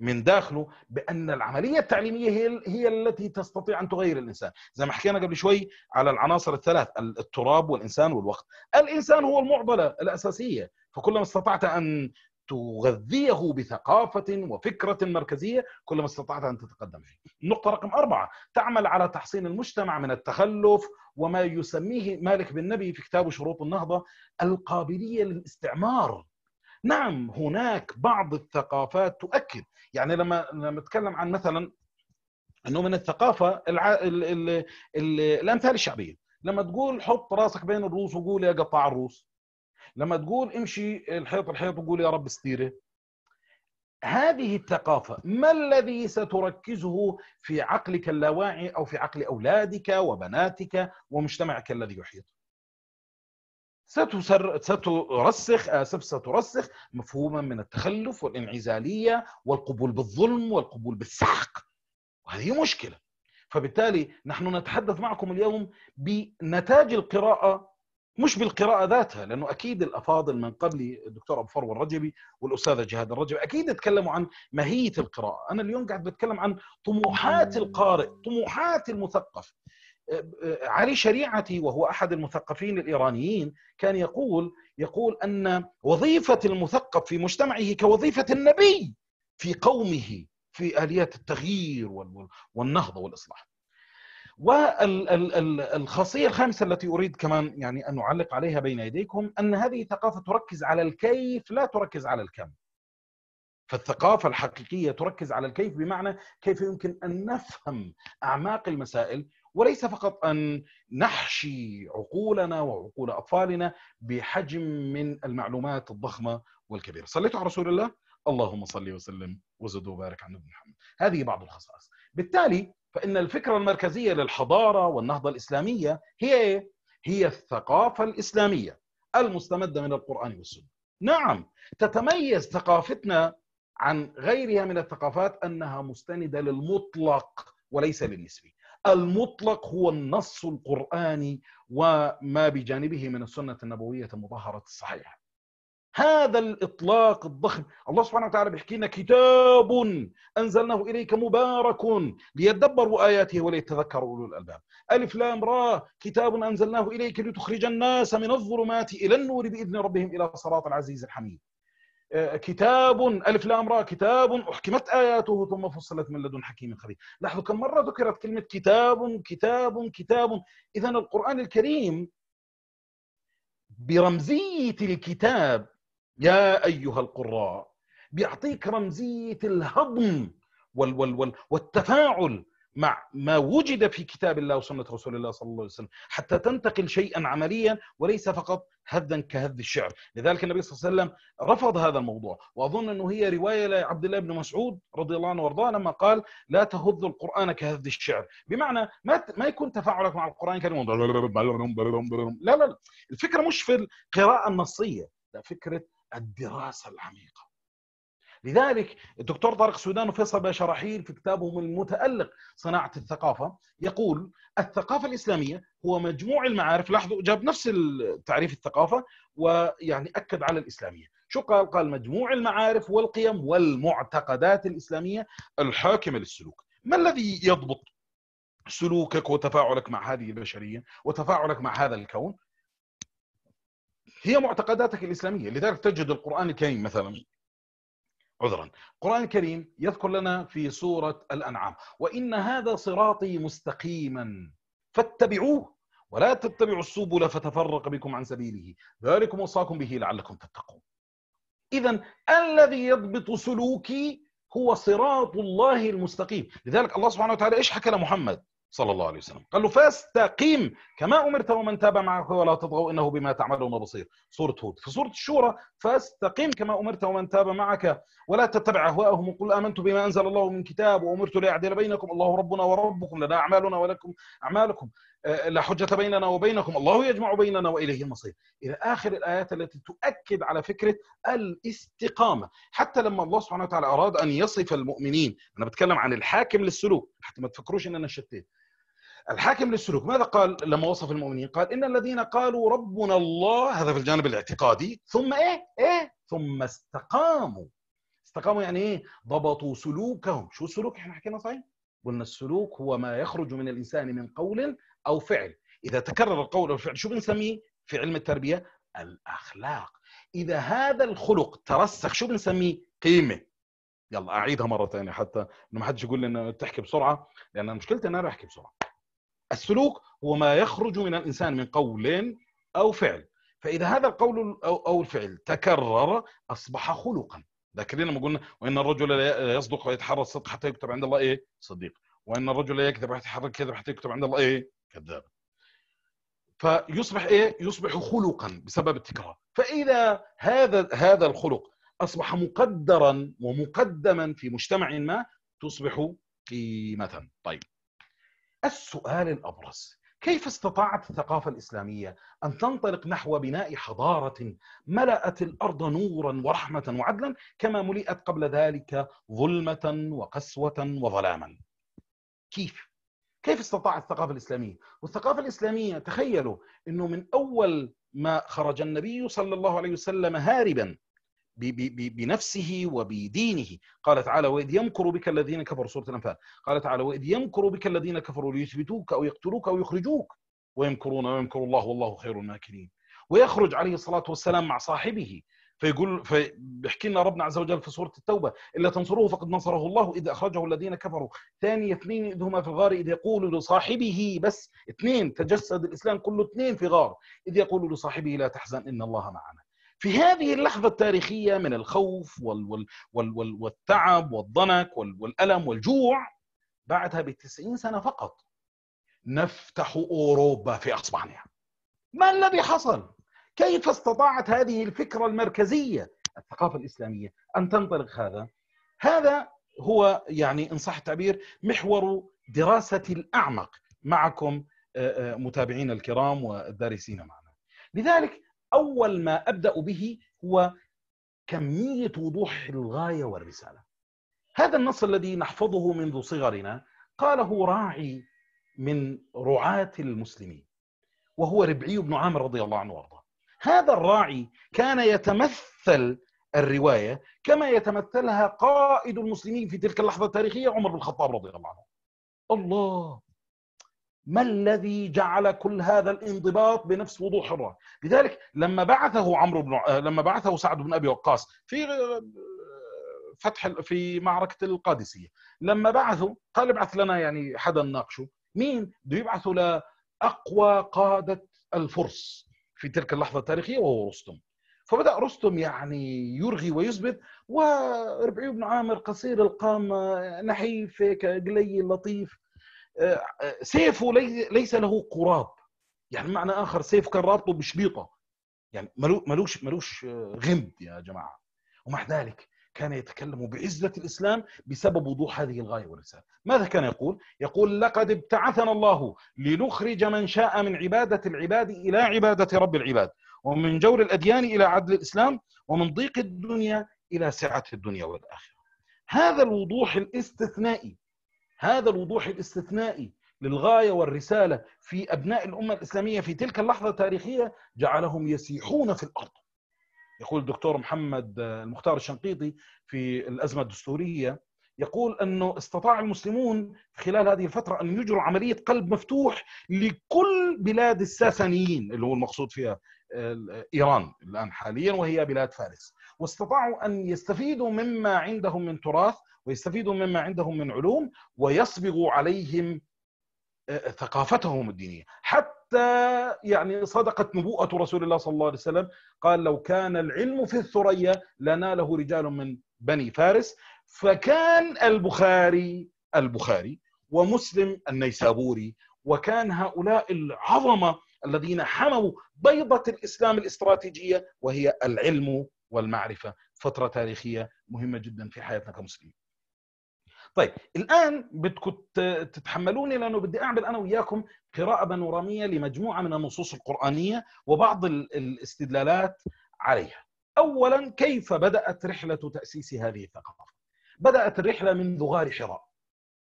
من داخله بان العمليه التعليميه هي هي التي تستطيع ان تغير الانسان، زي ما حكينا قبل شوي على العناصر الثلاث التراب والانسان والوقت، الانسان هو المعضله الاساسيه فكلما استطعت أن تغذيه بثقافة وفكرة مركزية كلما استطعت أن تتقدم فيه النقطة رقم أربعة تعمل على تحصين المجتمع من التخلف وما يسميه مالك بن نبي في كتابه شروط النهضة القابلية للاستعمار نعم هناك بعض الثقافات تؤكد يعني لما لما نتكلم عن مثلا انه من الثقافه الع... ال... ال... ال... الامثال الشعبيه لما تقول حط راسك بين الروس وقول يا قطاع الروس لما تقول امشي الحيط الحيط وقول يا رب استيره هذه الثقافة ما الذي ستركزه في عقلك اللاواعي أو في عقل أولادك وبناتك ومجتمعك الذي يحيط ستسر... سترسخ آسف آه، سترسخ مفهوما من التخلف والانعزالية والقبول بالظلم والقبول بالسحق وهذه مشكلة فبالتالي نحن نتحدث معكم اليوم بنتاج القراءة مش بالقراءة ذاتها لأنه أكيد الأفاضل من قبلي الدكتور أبو فروة الرجبي والأستاذة جهاد الرجبي أكيد تكلموا عن ماهية القراءة أنا اليوم قاعد بتكلم عن طموحات القارئ طموحات المثقف أه، أه، علي شريعتي وهو أحد المثقفين الإيرانيين كان يقول يقول أن وظيفة المثقف في مجتمعه كوظيفة النبي في قومه في آليات التغيير والنهضة والإصلاح والخاصيه الخامسه التي اريد كمان يعني ان اعلق عليها بين يديكم ان هذه ثقافه تركز على الكيف لا تركز على الكم. فالثقافه الحقيقيه تركز على الكيف بمعنى كيف يمكن ان نفهم اعماق المسائل وليس فقط ان نحشي عقولنا وعقول اطفالنا بحجم من المعلومات الضخمه والكبيره. صليتوا على رسول الله؟ اللهم صل وسلم وزد وبارك على نبينا محمد. هذه بعض الخصائص. بالتالي فإن الفكرة المركزية للحضارة والنهضة الإسلامية هي إيه؟ هي الثقافة الإسلامية المستمدة من القرآن والسنة نعم تتميز ثقافتنا عن غيرها من الثقافات أنها مستندة للمطلق وليس للنسبي المطلق هو النص القرآني وما بجانبه من السنة النبوية المطهرة الصحيحة هذا الاطلاق الضخم الله سبحانه وتعالى بيحكي لنا كتاب انزلناه اليك مبارك ليدبروا اياته وليتذكروا اولو الالباب الف لام را كتاب انزلناه اليك لتخرج الناس من الظلمات الى النور باذن ربهم الى صراط العزيز الحميد آه، كتاب الف لام را كتاب احكمت اياته ثم فصلت من لدن حكيم خبير لاحظوا كم مره ذكرت كلمه كتاب كتاب كتاب اذا القران الكريم برمزيه الكتاب يا أيها القراء بيعطيك رمزية الهضم وال وال وال والتفاعل مع ما وجد في كتاب الله وسنة رسول الله صلى الله عليه وسلم حتى تنتقل شيئا عمليا وليس فقط هدا كهذ الشعر لذلك النبي صلى الله عليه وسلم رفض هذا الموضوع وأظن أنه هي رواية لعبد الله بن مسعود رضي الله عنه وارضاه لما قال لا تهذ القرآن كهذ الشعر بمعنى ما ما يكون تفاعلك مع القرآن الكريم لا لا لا الفكرة مش في القراءة النصية لا فكرة الدراسه العميقه لذلك الدكتور طارق سودان وفيصل بشرحيل في كتابهم المتألق صناعة الثقافة يقول الثقافة الإسلامية هو مجموع المعارف لاحظوا جاب نفس تعريف الثقافة ويعني أكد على الإسلامية شو قال؟ قال مجموع المعارف والقيم والمعتقدات الإسلامية الحاكمة للسلوك ما الذي يضبط سلوكك وتفاعلك مع هذه البشريه وتفاعلك مع هذا الكون هي معتقداتك الاسلاميه لذلك تجد القران الكريم مثلا عذرا القرآن الكريم يذكر لنا في سورة الأنعام وإن هذا صراطي مستقيما فاتبعوه ولا تتبعوا السبل فتفرق بكم عن سبيله ذلكم وصاكم به لعلكم تتقون إذا الذي يضبط سلوكي هو صراط الله المستقيم لذلك الله سبحانه وتعالى إيش حكى لمحمد صلى الله عليه وسلم قال له فاستقيم كما امرت ومن تاب معك ولا تطغوا انه بما تعملون بصير سوره هود في سوره الشورى فاستقيم كما امرت ومن تاب معك ولا تتبع اهواءهم وقل امنت بما انزل الله من كتاب وامرت لاعدل بينكم الله ربنا وربكم لنا اعمالنا ولكم اعمالكم آه، لا حجه بيننا وبينكم الله يجمع بيننا واليه المصير الى اخر الايات التي تؤكد على فكره الاستقامه حتى لما الله سبحانه وتعالى اراد ان يصف المؤمنين انا بتكلم عن الحاكم للسلوك حتى ما تفكروش ان انا شتيت الحاكم للسلوك ماذا قال لما وصف المؤمنين قال إن الذين قالوا ربنا الله هذا في الجانب الاعتقادي ثم إيه إيه ثم استقاموا استقاموا يعني إيه ضبطوا سلوكهم شو السلوك إحنا حكينا صحيح قلنا السلوك هو ما يخرج من الإنسان من قول أو فعل إذا تكرر القول أو الفعل شو بنسميه في علم التربية الأخلاق إذا هذا الخلق ترسخ شو بنسميه قيمة يلا أعيدها مرة ثانية حتى إنه ما حدش يقول لي إنه بتحكي بسرعة لأن مشكلتي إن أنا بحكي بسرعة السلوك هو ما يخرج من الانسان من قول او فعل فاذا هذا القول او الفعل تكرر اصبح خلقا ذاكرين لما قلنا وان الرجل لا يصدق ويتحرى الصدق حتى يكتب عند الله ايه صديق وان الرجل لا يكذب حتى يتحرى الكذب حتى يكتب عند الله ايه كذاب فيصبح ايه يصبح خلقا بسبب التكرار فاذا هذا هذا الخلق اصبح مقدرا ومقدما في مجتمع ما تصبح قيمه طيب السؤال الابرز كيف استطاعت الثقافه الاسلاميه ان تنطلق نحو بناء حضاره ملات الارض نورا ورحمه وعدلا كما ملئت قبل ذلك ظلمه وقسوه وظلاما كيف كيف استطاعت الثقافه الاسلاميه والثقافه الاسلاميه تخيلوا انه من اول ما خرج النبي صلى الله عليه وسلم هاربا بنفسه وبدينه قال تعالى وإذ يمكر بك الذين كفروا سورة الأنفال قال تعالى وإذ يمكر بك الذين كفروا ليثبتوك أو يقتلوك أو يخرجوك ويمكرون ويمكر الله والله خير الماكرين ويخرج عليه الصلاة والسلام مع صاحبه فيقول فيحكي لنا ربنا عز وجل في سورة التوبة إلا تنصروه فقد نصره الله إذ أخرجه الذين كفروا ثاني اثنين إذ هما في الغار إذ يقول لصاحبه بس اثنين تجسد الإسلام كله اثنين في غار إذ يقول لصاحبه لا تحزن إن الله معنا في هذه اللحظة التاريخية من الخوف وال وال وال وال والتعب والضنك وال والألم والجوع بعدها بتسعين سنة فقط نفتح أوروبا في أسبانيا ما الذي حصل؟ كيف استطاعت هذه الفكرة المركزية الثقافة الإسلامية أن تنطلق هذا؟ هذا هو يعني إن صح التعبير محور دراسة الأعمق معكم متابعينا الكرام والدارسين معنا لذلك اول ما ابدا به هو كميه وضوح الغايه والرساله هذا النص الذي نحفظه منذ صغرنا قاله راعي من رعاه المسلمين وهو ربعي بن عامر رضي الله عنه وارضاه هذا الراعي كان يتمثل الروايه كما يتمثلها قائد المسلمين في تلك اللحظه التاريخيه عمر بن الخطاب رضي الله عنه الله ما الذي جعل كل هذا الانضباط بنفس وضوح الراي لذلك لما بعثه عمرو بن لما بعثه سعد بن ابي وقاص في فتح في معركه القادسيه لما بعثوا قال ابعث لنا يعني حدا نناقشه مين بده يبعثوا لاقوى قاده الفرس في تلك اللحظه التاريخيه وهو رستم فبدا رستم يعني يرغي ويثبت وربعي بن عامر قصير القامه نحيف هيك قليل لطيف سيفه ليس له قراب يعني معنى اخر سيف كان رابطه بشبيطه يعني ملوش ملوش غمد يا جماعه ومع ذلك كان يتكلم بعزة الإسلام بسبب وضوح هذه الغاية والرسالة ماذا كان يقول؟ يقول لقد ابتعثنا الله لنخرج من شاء من عبادة العباد إلى عبادة رب العباد ومن جور الأديان إلى عدل الإسلام ومن ضيق الدنيا إلى سعة الدنيا والآخرة هذا الوضوح الاستثنائي هذا الوضوح الاستثنائي للغاية والرسالة في أبناء الأمة الإسلامية في تلك اللحظة التاريخية جعلهم يسيحون في الأرض يقول الدكتور محمد المختار الشنقيطي في الأزمة الدستورية يقول أنه استطاع المسلمون خلال هذه الفترة أن يجروا عملية قلب مفتوح لكل بلاد الساسانيين اللي هو المقصود فيها آه، إيران الآن حاليا وهي بلاد فارس واستطاعوا أن يستفيدوا مما عندهم من تراث ويستفيدوا مما عندهم من علوم ويصبغوا عليهم آه، ثقافتهم الدينية حتى يعني صدقت نبوءة رسول الله صلى الله عليه وسلم قال لو كان العلم في الثريا لناله رجال من بني فارس فكان البخاري البخاري ومسلم النيسابوري وكان هؤلاء العظمة الذين حموا بيضة الإسلام الاستراتيجية وهي العلم والمعرفه فتره تاريخيه مهمه جدا في حياتنا كمسلمين طيب الان بدكم تتحملوني لانه بدي اعمل انا وياكم قراءه بانوراميه لمجموعه من النصوص القرانيه وبعض الاستدلالات عليها. اولا كيف بدات رحله تاسيس هذه الثقافه؟ بدات الرحله منذ غار حراء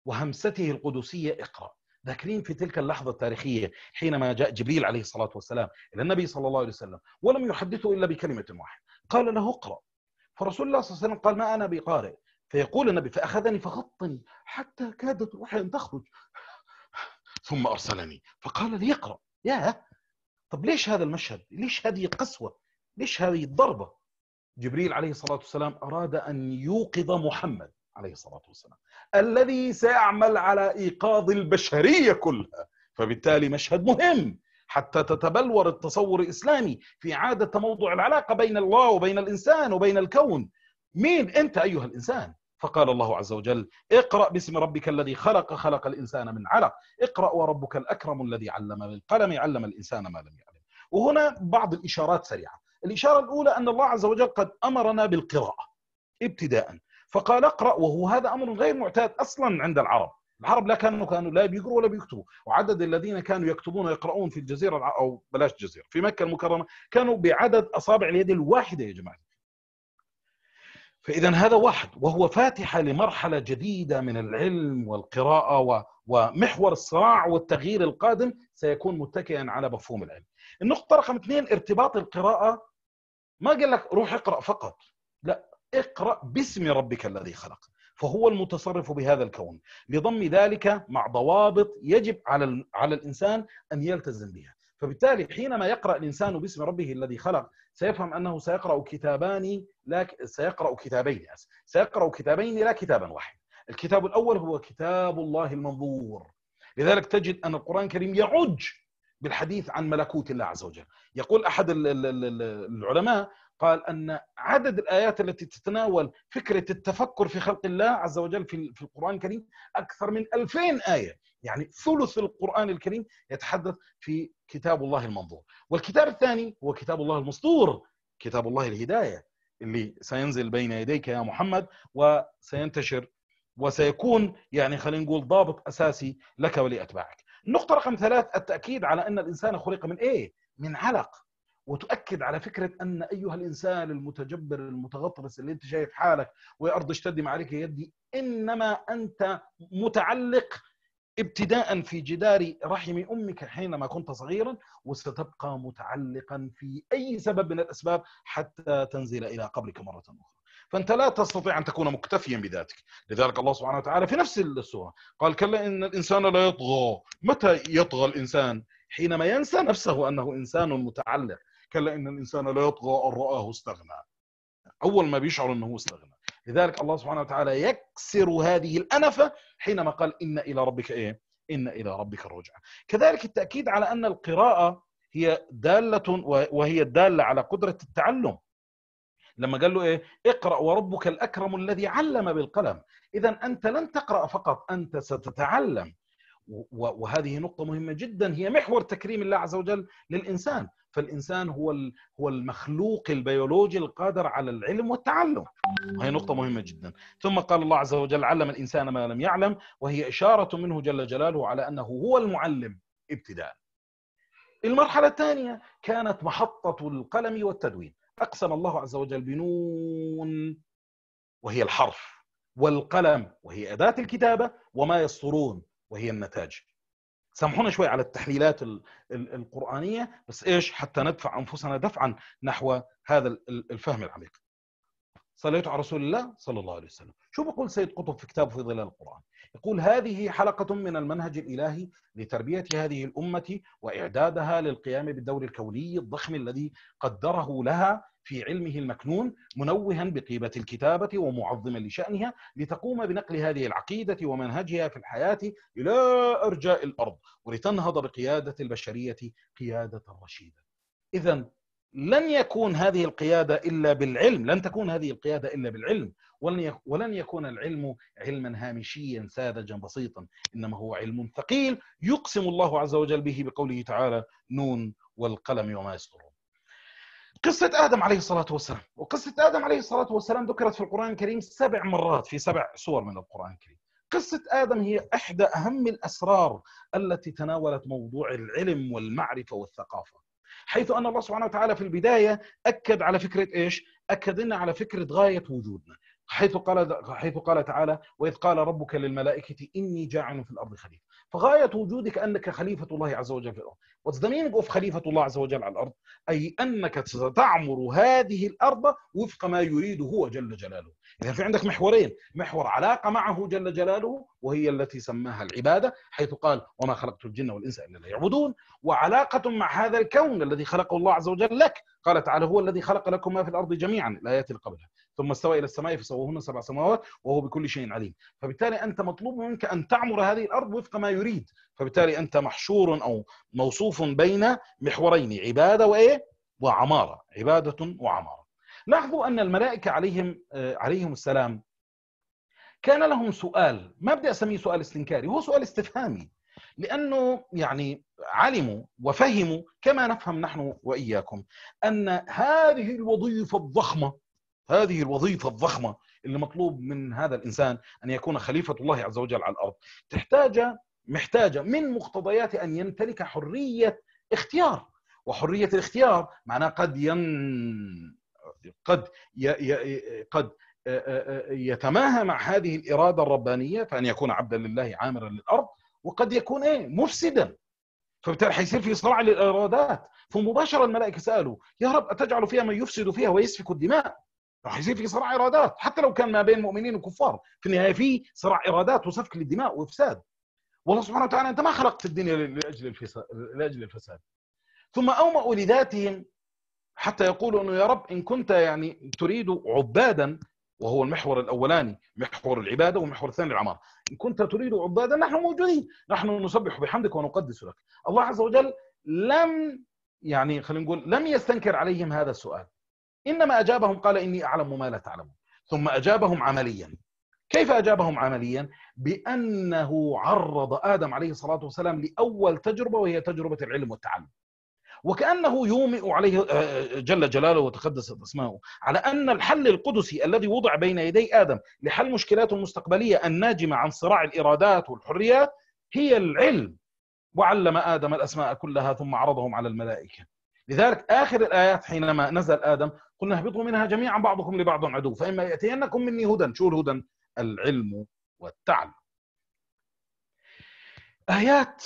وهمسته القدسيه اقرا ذاكرين في تلك اللحظة التاريخية حينما جاء جبريل عليه الصلاة والسلام إلى النبي صلى الله عليه وسلم ولم يحدثه إلا بكلمة واحدة قال له اقرأ فرسول الله صلى الله عليه وسلم قال ما أنا بقارئ فيقول النبي فأخذني فغطني حتى كادت روحي أن تخرج ثم أرسلني فقال لي اقرأ يا طب ليش هذا المشهد ليش هذه القسوة ليش هذه الضربة جبريل عليه الصلاة والسلام أراد أن يوقظ محمد عليه الصلاة والسلام الذي سيعمل على إيقاظ البشرية كلها فبالتالي مشهد مهم حتى تتبلور التصور الاسلامي في اعاده موضوع العلاقه بين الله وبين الانسان وبين الكون مين انت ايها الانسان فقال الله عز وجل اقرا باسم ربك الذي خلق خلق الانسان من علق اقرا وربك الاكرم الذي علم بالقلم علم الانسان ما لم يعلم وهنا بعض الاشارات سريعه الاشاره الاولى ان الله عز وجل قد امرنا بالقراءه ابتداء فقال اقرا وهو هذا امر غير معتاد اصلا عند العرب العرب لا كانوا كانوا لا بيقروا ولا بيكتبوا وعدد الذين كانوا يكتبون ويقرؤون في الجزيره او بلاش جزيره في مكه المكرمه كانوا بعدد اصابع اليد الواحده يا جماعه فاذا هذا واحد وهو فاتحه لمرحله جديده من العلم والقراءه ومحور الصراع والتغيير القادم سيكون متكئا على مفهوم العلم. النقطه رقم اثنين ارتباط القراءه ما قال لك روح اقرا فقط لا اقرا باسم ربك الذي خلق فهو المتصرف بهذا الكون لضم ذلك مع ضوابط يجب على على الانسان ان يلتزم بها فبالتالي حينما يقرا الانسان باسم ربه الذي خلق سيفهم انه سيقرا كتابان لا سيقرا كتابين سيقرا كتابين لا كتابا واحدا الكتاب الاول هو كتاب الله المنظور لذلك تجد ان القران الكريم يعج بالحديث عن ملكوت الله عز وجل يقول أحد العلماء قال أن عدد الآيات التي تتناول فكرة التفكر في خلق الله عز وجل في القرآن الكريم أكثر من ألفين آية يعني ثلث القرآن الكريم يتحدث في كتاب الله المنظور والكتاب الثاني هو كتاب الله المسطور كتاب الله الهداية اللي سينزل بين يديك يا محمد وسينتشر وسيكون يعني خلينا نقول ضابط اساسي لك ولاتباعك. النقطة رقم ثلاث التأكيد على أن الإنسان خلق من إيه؟ من علق وتؤكد على فكرة أن أيها الإنسان المتجبر المتغطرس اللي أنت شايف حالك ويا أرض اشتدي عليك يدي إنما أنت متعلق ابتداء في جدار رحم امك حينما كنت صغيرا وستبقى متعلقا في اي سبب من الاسباب حتى تنزل الى قبرك مره اخرى فانت لا تستطيع ان تكون مكتفيا بذاتك لذلك الله سبحانه وتعالى في نفس السوره قال كلا ان الانسان لا يطغى متى يطغى الانسان حينما ينسى نفسه انه انسان متعلق كلا ان الانسان لا يطغى ان راه استغنى اول ما بيشعر انه استغنى لذلك الله سبحانه وتعالى يكسر هذه الانفه حينما قال ان الى ربك ايه ان الى ربك الرجعه كذلك التاكيد على ان القراءه هي داله وهي الداله على قدره التعلم لما قال له ايه اقرا وربك الاكرم الذي علم بالقلم اذا انت لن تقرا فقط انت ستتعلم وهذه نقطه مهمه جدا هي محور تكريم الله عز وجل للانسان فالانسان هو هو المخلوق البيولوجي القادر على العلم والتعلم وهي نقطه مهمه جدا ثم قال الله عز وجل علم الانسان ما لم يعلم وهي اشاره منه جل جلاله على انه هو المعلم ابتداء المرحله الثانيه كانت محطه القلم والتدوين أقسم الله عز وجل بنون وهي الحرف والقلم وهي أداة الكتابة وما يسطرون وهي النتاج سامحونا شوي على التحليلات القرآنية بس إيش حتى ندفع أنفسنا دفعا نحو هذا الفهم العميق صليت على رسول الله صلى الله عليه وسلم شو بقول سيد قطب في كتابه في ظلال القرآن يقول هذه حلقة من المنهج الإلهي لتربية هذه الأمة وإعدادها للقيام بالدور الكوني الضخم الذي قدره لها في علمه المكنون منوها بقيمة الكتابة ومعظما لشأنها لتقوم بنقل هذه العقيدة ومنهجها في الحياة إلى أرجاء الأرض ولتنهض بقيادة البشرية قيادة رشيدة إذا لن يكون هذه القياده الا بالعلم، لن تكون هذه القياده الا بالعلم، ولن ولن يكون العلم علما هامشيا ساذجا بسيطا، انما هو علم ثقيل يقسم الله عز وجل به بقوله تعالى: نون والقلم وما يسطرون. قصة آدم عليه الصلاة والسلام، وقصة آدم عليه الصلاة والسلام ذكرت في القرآن الكريم سبع مرات في سبع سور من القرآن الكريم. قصة آدم هي إحدى أهم الأسرار التي تناولت موضوع العلم والمعرفة والثقافة. حيث ان الله سبحانه وتعالى في البدايه اكد على فكره ايش؟ اكد لنا على فكره غايه وجودنا حيث قال حيث قال تعالى واذ قال ربك للملائكه اني جاعل في الارض خليفه فغايه وجودك انك خليفه الله عز وجل في الارض What's the meaning of خليفة الله عز وجل على الأرض أي أنك ستعمر هذه الأرض وفق ما يريده هو جل جلاله إذا في عندك محورين محور علاقة معه جل جلاله وهي التي سماها العبادة حيث قال وما خلقت الجن والإنس إلا ليعبدون وعلاقة مع هذا الكون الذي خلقه الله عز وجل لك قال تعالى هو الذي خلق لكم ما في الأرض جميعا الآيات اللي قبلها ثم استوى إلى السماء فسواهن سبع سماوات وهو بكل شيء عليم فبالتالي أنت مطلوب منك أن تعمر هذه الأرض وفق ما يريد فبالتالي أنت محشور أو موصوف بين محورين عباده وايه؟ وعماره، عباده وعماره. لاحظوا ان الملائكه عليهم آه، عليهم السلام كان لهم سؤال، ما بدي اسميه سؤال استنكاري، هو سؤال استفهامي. لانه يعني علموا وفهموا كما نفهم نحن واياكم ان هذه الوظيفه الضخمه هذه الوظيفه الضخمه اللي مطلوب من هذا الانسان ان يكون خليفه الله عز وجل على الارض تحتاج محتاجة من مقتضيات أن يمتلك حرية اختيار وحرية الاختيار معناه قد ين قد ي... ي... قد يتماهى مع هذه الإرادة الربانية فأن يكون عبدا لله عامرا للأرض وقد يكون إيه مفسدا فبالتالي حيصير في صراع للإرادات فمباشرة الملائكة سألوا يا رب أتجعل فيها من يفسد فيها ويسفك الدماء راح يصير في صراع ارادات حتى لو كان ما بين مؤمنين وكفار في النهايه في صراع ارادات وسفك للدماء وافساد والله سبحانه وتعالى انت ما خلقت الدنيا لاجل الفساد لاجل الفساد ثم اومأوا لذاتهم حتى يقولوا انه يا رب ان كنت يعني تريد عبادا وهو المحور الاولاني محور العباده والمحور الثاني العمار ان كنت تريد عبادا نحن موجودين نحن نسبح بحمدك ونقدس لك الله عز وجل لم يعني خلينا نقول لم يستنكر عليهم هذا السؤال انما اجابهم قال اني اعلم ما لا تعلمون ثم اجابهم عمليا كيف أجابهم عمليا؟ بأنه عرض آدم عليه الصلاة والسلام لأول تجربة وهي تجربة العلم والتعلم وكأنه يومئ عليه آه، آه، جل جلاله وتقدست أسماؤه على أن الحل القدسي الذي وضع بين يدي آدم لحل مشكلاته المستقبلية الناجمة عن صراع الإرادات والحريات هي العلم وعلم آدم الأسماء كلها ثم عرضهم على الملائكة لذلك آخر الآيات حينما نزل آدم قلنا اهبطوا منها جميعا بعضكم لبعض عدو فإما يأتينكم مني هدى شو الهدى العلم والتعلم ايات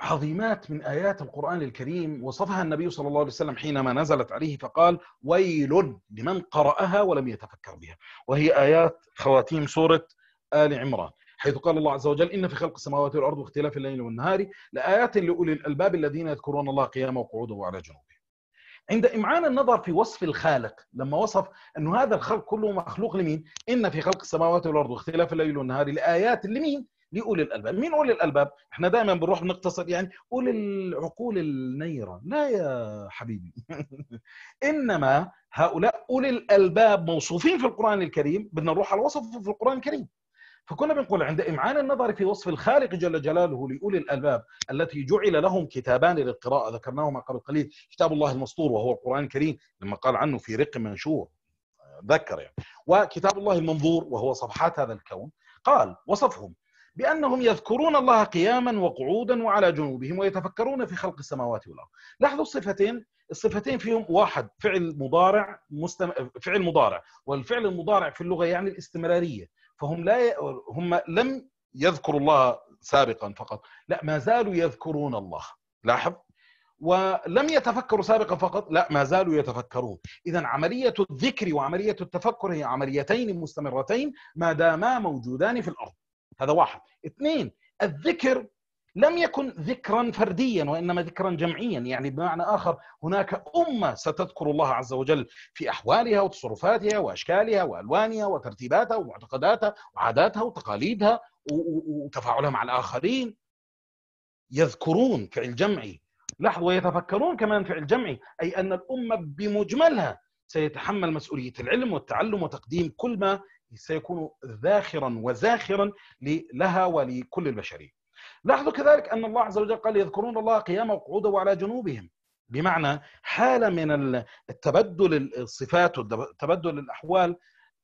عظيمات من ايات القران الكريم وصفها النبي صلى الله عليه وسلم حينما نزلت عليه فقال ويل لمن قراها ولم يتفكر بها وهي ايات خواتيم سوره ال عمران حيث قال الله عز وجل ان في خلق السماوات والارض واختلاف الليل والنهار لايات لاولي الالباب الذين يذكرون الله قياما وقعودا وعلى جنوبه عند إمعان النظر في وصف الخالق لما وصف أنه هذا الخلق كله مخلوق لمين إن في خلق السماوات والأرض واختلاف الليل والنهار لآيات لمين لأولي الألباب مين أولي الألباب احنا دائما بنروح بنقتصر يعني أولي العقول النيرة لا يا حبيبي إنما هؤلاء أولي الألباب موصوفين في القرآن الكريم بدنا نروح على وصف في القرآن الكريم فكنا بنقول عند إمعان النظر في وصف الخالق جل جلاله لأولي الألباب التي جعل لهم كتابان للقراءة ذكرناهما قبل قليل كتاب الله المسطور وهو القرآن الكريم لما قال عنه في رق منشور ذكر يعني وكتاب الله المنظور وهو صفحات هذا الكون قال وصفهم بأنهم يذكرون الله قياما وقعودا وعلى جنوبهم ويتفكرون في خلق السماوات والأرض لاحظوا الصفتين الصفتين فيهم واحد فعل مضارع مستم... فعل مضارع والفعل المضارع في اللغة يعني الاستمرارية فهم لا ي... هم لم يذكروا الله سابقا فقط لا ما زالوا يذكرون الله لاحظ ولم يتفكروا سابقا فقط لا ما زالوا يتفكرون اذا عمليه الذكر وعمليه التفكر هي عمليتين مستمرتين ما داما موجودان في الارض هذا واحد اثنين الذكر لم يكن ذكرا فرديا وانما ذكرا جمعيا يعني بمعنى اخر هناك امه ستذكر الله عز وجل في احوالها وتصرفاتها واشكالها والوانها وترتيباتها ومعتقداتها وعاداتها وتقاليدها وتفاعلها مع الاخرين يذكرون فعل جمعي لحظه يتفكرون كمان فعل جمعي اي ان الامه بمجملها سيتحمل مسؤوليه العلم والتعلم وتقديم كل ما سيكون ذاخرا وزاخرا لها ولكل البشريه لاحظوا كذلك أن الله عز وجل قال يذكرون الله قياما وقعودا وعلى جنوبهم بمعنى حالة من التبدل الصفات وتبدل الأحوال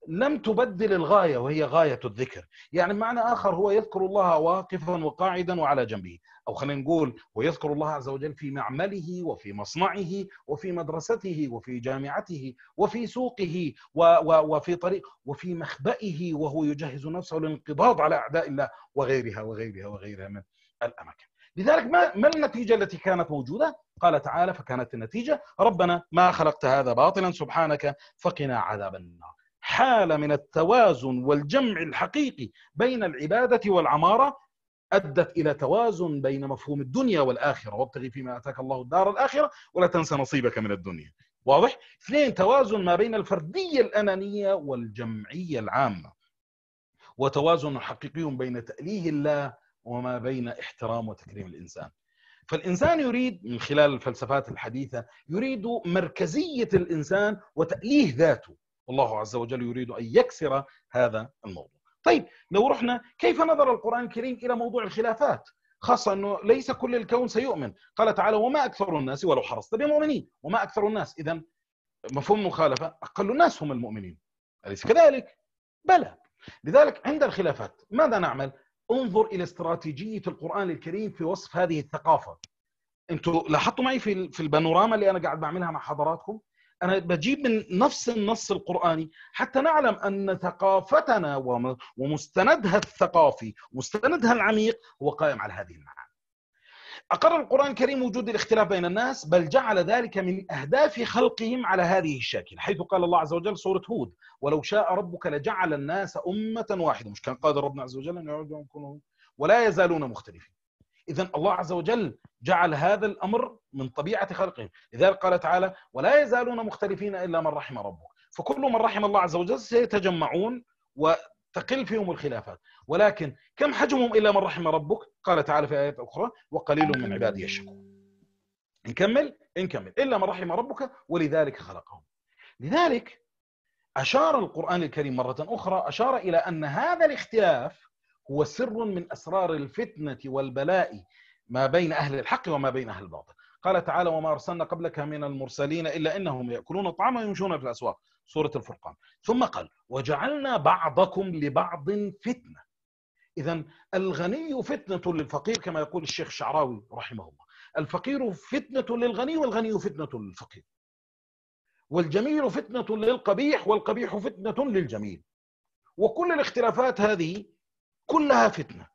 لم تبدل الغايه وهي غايه الذكر، يعني بمعنى اخر هو يذكر الله واقفا وقاعدا وعلى جنبه، او خلينا نقول ويذكر الله عز وجل في معمله وفي مصنعه وفي مدرسته وفي جامعته وفي سوقه وفي طريق وفي مخبئه وهو يجهز نفسه للانقضاض على اعداء الله وغيرها وغيرها وغيرها من الاماكن. لذلك ما ما النتيجه التي كانت موجوده؟ قال تعالى فكانت النتيجه ربنا ما خلقت هذا باطلا سبحانك فقنا عذاب النار. حاله من التوازن والجمع الحقيقي بين العباده والعماره ادت الى توازن بين مفهوم الدنيا والاخره وابتغي فيما اتاك الله الدار الاخره ولا تنسى نصيبك من الدنيا واضح اثنين توازن ما بين الفرديه الانانيه والجمعيه العامه وتوازن حقيقي بين تاليه الله وما بين احترام وتكريم الانسان فالانسان يريد من خلال الفلسفات الحديثه يريد مركزيه الانسان وتاليه ذاته والله عز وجل يريد أن يكسر هذا الموضوع طيب لو رحنا كيف نظر القرآن الكريم إلى موضوع الخلافات خاصة أنه ليس كل الكون سيؤمن قال تعالى وما أكثر الناس ولو حرصت بمؤمنين وما أكثر الناس إذا مفهوم مخالفة أقل الناس هم المؤمنين أليس كذلك؟ بلى لذلك عند الخلافات ماذا نعمل؟ انظر إلى استراتيجية القرآن الكريم في وصف هذه الثقافة أنتم لاحظتوا معي في البانوراما اللي انا قاعد بعملها مع حضراتكم انا بجيب من نفس النص القراني حتى نعلم ان ثقافتنا ومستندها الثقافي مستندها العميق هو قائم على هذه المعاني اقر القران الكريم وجود الاختلاف بين الناس بل جعل ذلك من اهداف خلقهم على هذه الشاكله حيث قال الله عز وجل سوره هود ولو شاء ربك لجعل الناس امه واحده مش كان قادر ربنا عز وجل ان يعودهم ولا يزالون مختلفين إذا الله عز وجل جعل هذا الأمر من طبيعة خلقهم لذلك قال تعالى ولا يزالون مختلفين إلا من رحم ربك فكل من رحم الله عز وجل سيتجمعون وتقل فيهم الخلافات ولكن كم حجمهم إلا من رحم ربك قال تعالى في آيات أخرى وقليل من عبادي الشكور نكمل نكمل إلا من رحم ربك ولذلك خلقهم لذلك أشار القرآن الكريم مرة أخرى أشار إلى أن هذا الاختلاف هو سر من اسرار الفتنه والبلاء ما بين اهل الحق وما بين اهل الباطل قال تعالى وما ارسلنا قبلك من المرسلين الا انهم ياكلون الطعام ويمشون في الاسواق سوره الفرقان ثم قال وجعلنا بعضكم لبعض فتنه اذا الغني فتنه للفقير كما يقول الشيخ الشعراوي رحمه الله الفقير فتنه للغني والغني فتنه للفقير والجميل فتنه للقبيح والقبيح فتنه للجميل وكل الاختلافات هذه كلها فتنه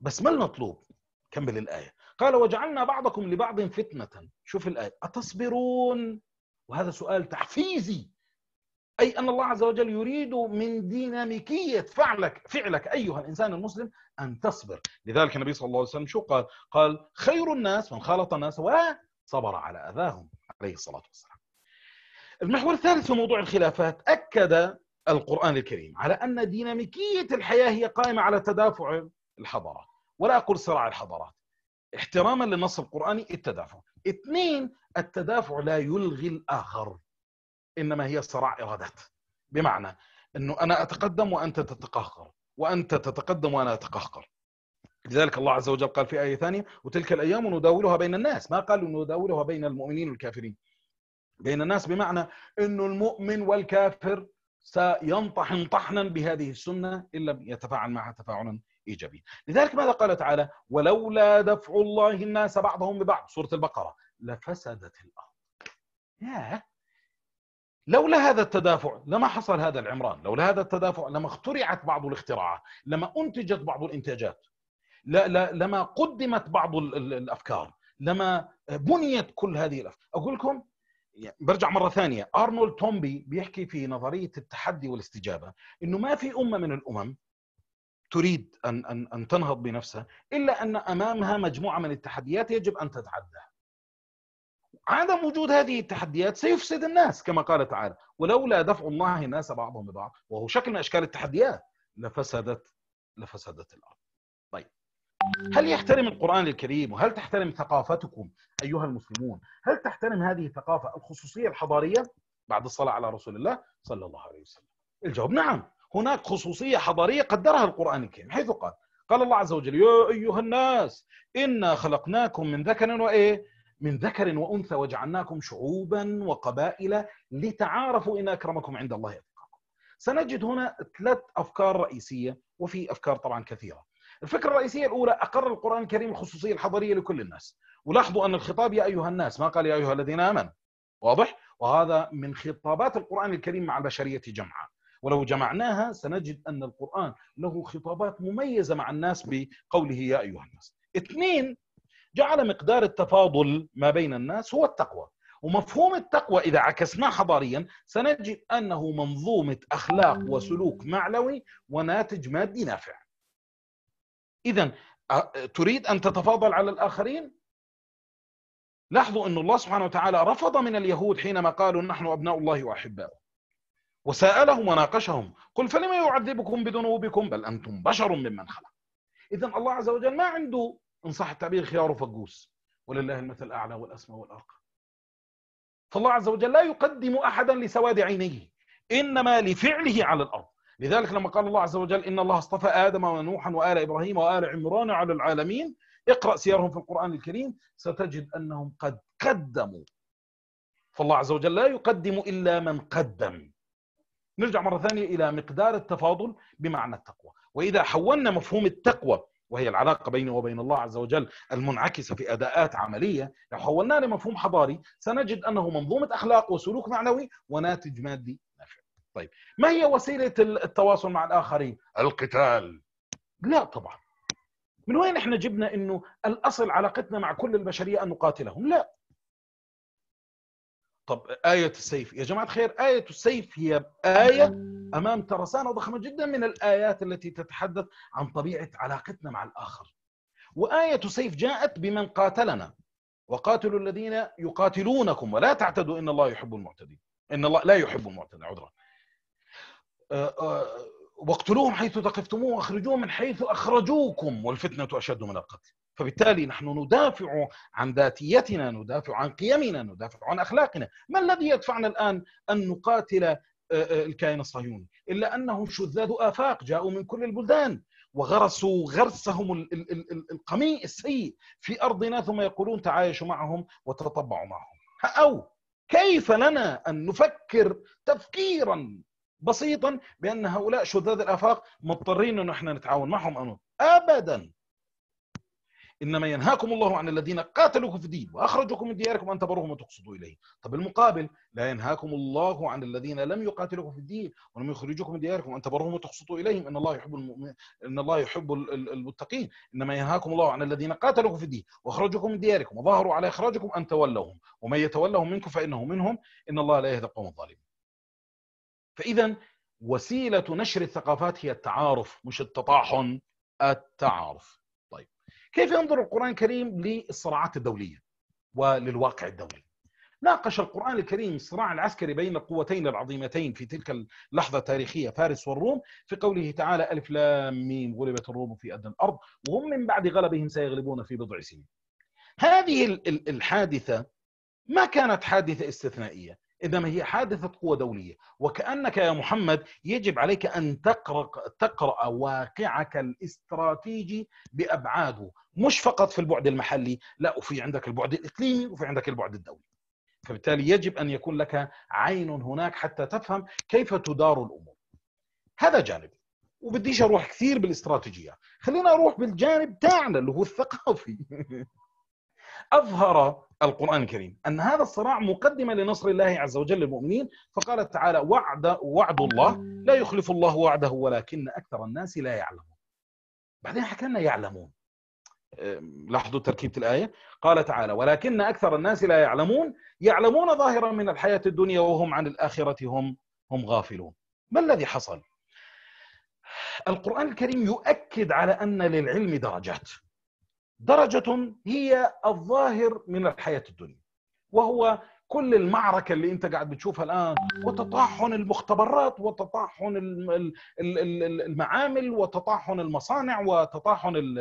بس ما المطلوب كمل الايه قال وجعلنا بعضكم لبعض فتنه شوف الايه اتصبرون وهذا سؤال تحفيزي اي ان الله عز وجل يريد من ديناميكيه فعلك فعلك ايها الانسان المسلم ان تصبر لذلك النبي صلى الله عليه وسلم شو قال قال خير الناس من خالط الناس وصبر على اذاهم عليه الصلاه والسلام المحور الثالث في موضوع الخلافات اكد القرآن الكريم على أن ديناميكية الحياة هي قائمة على تدافع الحضارات ولا أقول صراع الحضارات احتراما للنص القرآني التدافع اثنين التدافع لا يلغي الآخر إنما هي صراع إرادات بمعنى أنه أنا أتقدم وأنت تتقهقر وأنت تتقدم وأنا أتقهقر لذلك الله عز وجل قال في آية ثانية وتلك الأيام نداولها بين الناس ما قالوا نداولها بين المؤمنين والكافرين بين الناس بمعنى أنه المؤمن والكافر سينطحن طحنا بهذه السنه ان لم يتفاعل معها تفاعلا ايجابيا. لذلك ماذا قال تعالى: ولولا دفع الله الناس بعضهم ببعض سوره البقره لفسدت الارض. ياه لولا هذا التدافع لما حصل هذا العمران، لولا هذا التدافع لما اخترعت بعض الاختراعات، لما انتجت بعض الانتاجات، لا لا لما قدمت بعض الافكار، لما بنيت كل هذه الافكار، اقول لكم يعني برجع مره ثانيه ارنولد تومبي بيحكي في نظريه التحدي والاستجابه انه ما في امه من الامم تريد ان ان ان تنهض بنفسها الا ان امامها مجموعه من التحديات يجب ان تتعدى عدم وجود هذه التحديات سيفسد الناس كما قال تعالى ولولا دفع الله الناس بعضهم ببعض وهو شكل من اشكال التحديات لفسدت لفسدت الارض. هل يحترم القرآن الكريم وهل تحترم ثقافتكم أيها المسلمون هل تحترم هذه الثقافة الخصوصية الحضارية بعد الصلاة على رسول الله صلى الله عليه وسلم الجواب نعم هناك خصوصية حضارية قدرها القرآن الكريم حيث قال قال الله عز وجل يا أيها الناس إنا خلقناكم من ذكر وإيه من ذكر وأنثى وجعلناكم شعوبا وقبائل لتعارفوا إن أكرمكم عند الله أتقاكم سنجد هنا ثلاث أفكار رئيسية وفي أفكار طبعا كثيرة الفكره الرئيسيه الاولى اقر القران الكريم الخصوصيه الحضريه لكل الناس ولاحظوا ان الخطاب يا ايها الناس ما قال يا ايها الذين امنوا واضح وهذا من خطابات القران الكريم مع البشريه جمعا ولو جمعناها سنجد ان القران له خطابات مميزه مع الناس بقوله يا ايها الناس اثنين جعل مقدار التفاضل ما بين الناس هو التقوى ومفهوم التقوى اذا عكسناه حضاريا سنجد انه منظومه اخلاق وسلوك معنوي وناتج مادي نافع اذا تريد ان تتفاضل على الاخرين لاحظوا ان الله سبحانه وتعالى رفض من اليهود حينما قالوا نحن ابناء الله واحباؤه وسالهم وناقشهم قل فلما يعذبكم بذنوبكم بل انتم بشر ممن خلق اذا الله عز وجل ما عنده ان صح التعبير خيار فقوس ولله المثل الاعلى والاسمى والارقى فالله عز وجل لا يقدم احدا لسواد عينيه انما لفعله على الارض لذلك لما قال الله عز وجل إن الله اصطفى آدم ونوحا وآل إبراهيم وآل عمران على العالمين اقرأ سيرهم في القرآن الكريم ستجد أنهم قد قدموا فالله عز وجل لا يقدم إلا من قدم نرجع مرة ثانية إلى مقدار التفاضل بمعنى التقوى وإذا حولنا مفهوم التقوى وهي العلاقة بيني وبين الله عز وجل المنعكسة في أداءات عملية لو حولناه لمفهوم حضاري سنجد أنه منظومة أخلاق وسلوك معنوي وناتج مادي طيب ما هي وسيله التواصل مع الاخرين؟ القتال لا طبعا من وين احنا جبنا انه الاصل علاقتنا مع كل البشريه ان نقاتلهم؟ لا طب آية السيف يا جماعة الخير آية السيف هي آية أمام ترسانة ضخمة جدا من الآيات التي تتحدث عن طبيعة علاقتنا مع الآخر وآية سيف جاءت بمن قاتلنا وقاتلوا الذين يقاتلونكم ولا تعتدوا إن الله يحب المعتدين إن الله لا يحب المعتدين عذرا آه، آه، واقتلوهم حيث ثقفتموه واخرجوهم من حيث اخرجوكم والفتنه اشد من القتل فبالتالي نحن ندافع عن ذاتيتنا ندافع عن قيمنا ندافع عن اخلاقنا ما الذي يدفعنا الان ان نقاتل آه، الكائن الصهيوني الا انهم شذاذ افاق جاءوا من كل البلدان وغرسوا غرسهم القميء السيء في ارضنا ثم يقولون تعايشوا معهم وتطبعوا معهم او كيف لنا ان نفكر تفكيرا بسيطا بان هؤلاء شذاذ الافاق مضطرين انه احنا نتعاون معهم او ابدا انما ينهاكم الله عن الذين قاتلوكم في الدين واخرجوكم من دياركم ان تبروهم وتقصدوا اليه طب المقابل لا ينهاكم الله عن الذين لم يقاتلوكم في الدين ولم يخرجوكم من دياركم ان تبروهم وتقصدوا اليهم ان الله يحب المؤمن ان الله يحب المتقين انما ينهاكم الله عن الذين قاتلوكم في الدين واخرجوكم من دياركم وظهروا على اخراجكم ان تولوهم ومن يتولهم منكم فانه منهم ان الله لا يهدي القوم الظالمين فاذا وسيله نشر الثقافات هي التعارف مش التطاحن التعارف طيب كيف ينظر القران الكريم للصراعات الدوليه وللواقع الدولي ناقش القرآن الكريم الصراع العسكري بين القوتين العظيمتين في تلك اللحظة التاريخية فارس والروم في قوله تعالى ألف لام ميم غلبت الروم في أدنى الأرض وهم من بعد غلبهم سيغلبون في بضع سنين هذه الحادثة ما كانت حادثة استثنائية إنما هي حادثة قوة دولية وكأنك يا محمد يجب عليك أن تقرأ, تقرأ واقعك الاستراتيجي بأبعاده مش فقط في البعد المحلي لا وفي عندك البعد الإقليمي وفي عندك البعد الدولي فبالتالي يجب أن يكون لك عين هناك حتى تفهم كيف تدار الأمور هذا جانب وبديش أروح كثير بالاستراتيجية خلينا أروح بالجانب تاعنا اللي هو الثقافي أظهر القرآن الكريم أن هذا الصراع مقدمة لنصر الله عز وجل للمؤمنين فقال تعالى وعد, وعد الله لا يخلف الله وعده ولكن أكثر الناس لا يعلمون بعدين حكى لنا يعلمون آه، لاحظوا تركيبة الآية قال تعالى ولكن أكثر الناس لا يعلمون يعلمون ظاهرا من الحياة الدنيا وهم عن الآخرة هم هم غافلون ما الذي حصل القرآن الكريم يؤكد على أن للعلم درجات درجة هي الظاهر من الحياة الدنيا وهو كل المعركة اللي أنت قاعد بتشوفها الآن وتطاحن المختبرات وتطاحن المعامل وتطاحن المصانع وتطاحن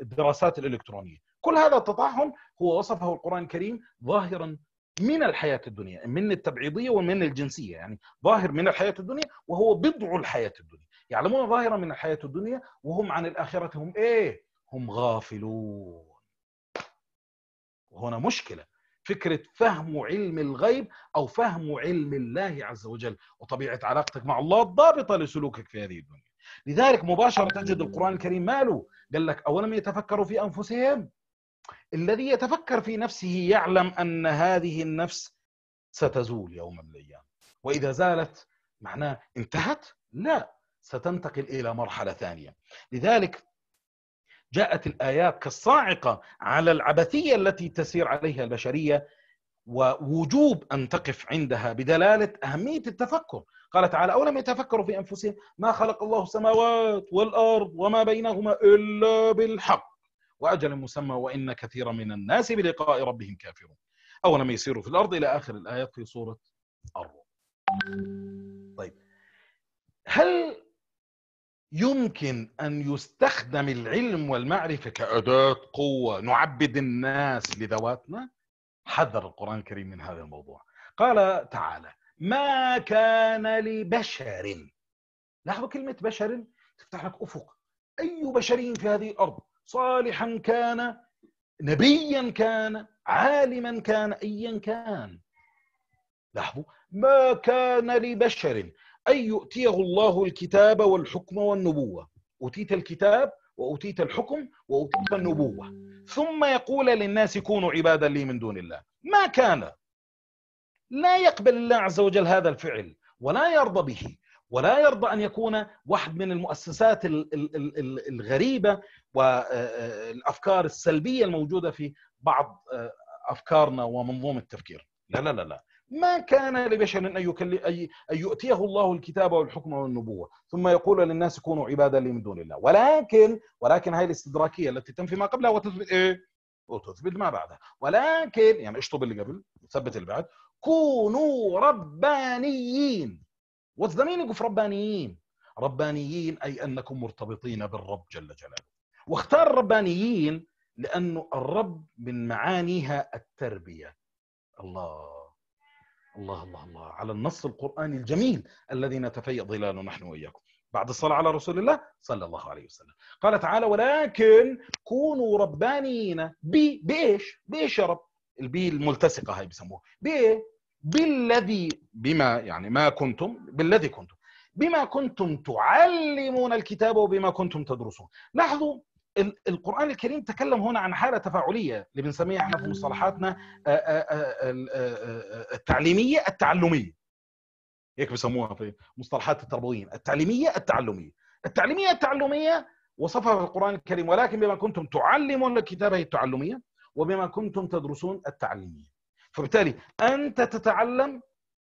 الدراسات الإلكترونية كل هذا التطاحن هو وصفه القرآن الكريم ظاهرا من الحياة الدنيا من التبعيضية ومن الجنسية يعني ظاهر من الحياة الدنيا وهو بضع الحياة الدنيا يعلمون ظاهرا من الحياة الدنيا وهم عن الآخرة هم إيه هم غافلون وهنا مشكله فكره فهم علم الغيب او فهم علم الله عز وجل وطبيعه علاقتك مع الله الضابطه لسلوكك في هذه الدنيا لذلك مباشره تجد القران الكريم ماله قال لك اولم يتفكروا في انفسهم الذي يتفكر في نفسه يعلم ان هذه النفس ستزول يوما من الايام واذا زالت معناه انتهت لا ستنتقل الى مرحله ثانيه لذلك جاءت الايات كالصاعقه على العبثيه التي تسير عليها البشريه ووجوب ان تقف عندها بدلاله اهميه التفكر قال تعالى اولم يتفكروا في انفسهم ما خلق الله السماوات والارض وما بينهما الا بالحق واجل مسمى وان كثيرا من الناس بلقاء ربهم كافرون اولم يسيروا في الارض الى اخر الايات في سوره الروم طيب هل يمكن ان يستخدم العلم والمعرفه كاداه قوه نعبد الناس لذواتنا حذر القران الكريم من هذا الموضوع قال تعالى ما كان لبشر لاحظوا كلمه بشر تفتح لك افق اي بشر في هذه الارض صالحا كان نبيا كان عالما كان ايا كان لاحظوا ما كان لبشر أن يؤتيه الله الكتاب والحكم والنبوة أوتيت الكتاب وأوتيت الحكم وأوتيت النبوة ثم يقول للناس كونوا عبادا لي من دون الله ما كان لا يقبل الله عز وجل هذا الفعل ولا يرضى به ولا يرضى أن يكون واحد من المؤسسات الغريبة والأفكار آه، السلبية الموجودة في بعض آه، أفكارنا ومنظوم التفكير لا لا لا لا ما كان لبشر أن, أن يؤتيه الله الكتاب والحكم والنبوة ثم يقول للناس كونوا عبادا لي من دون الله ولكن ولكن هاي الاستدراكية التي تنفي ما قبلها وتثبت إيه؟ وتثبت ما بعدها ولكن يعني اشطب اللي قبل ثبت اللي بعد كونوا ربانيين What's يقف ربانيين أي أنكم مرتبطين بالرب جل جلاله واختار الربانيين لأنه الرب من معانيها التربية الله الله الله الله على النص القرآني الجميل الذي نتفيأ ظلاله نحن وإياكم بعد الصلاة على رسول الله صلى الله عليه وسلم قال تعالى ولكن كونوا ربانيين بي بإيش بإيش يا رب البي الملتصقة هاي بيسموها بإيه بالذي بما يعني ما كنتم بالذي كنتم بما كنتم تعلمون الكتاب وبما كنتم تدرسون لاحظوا القرآن الكريم تكلم هنا عن حالة تفاعلية اللي بنسميها احنا في مصطلحاتنا التعليمية التعلمية هيك بسموها في مصطلحات التربويين التعليمية التعلمية التعليمية التعلمية وصفها في القرآن الكريم ولكن بما كنتم تعلمون كتابه التعلمية وبما كنتم تدرسون التعليمية فبالتالي أنت تتعلم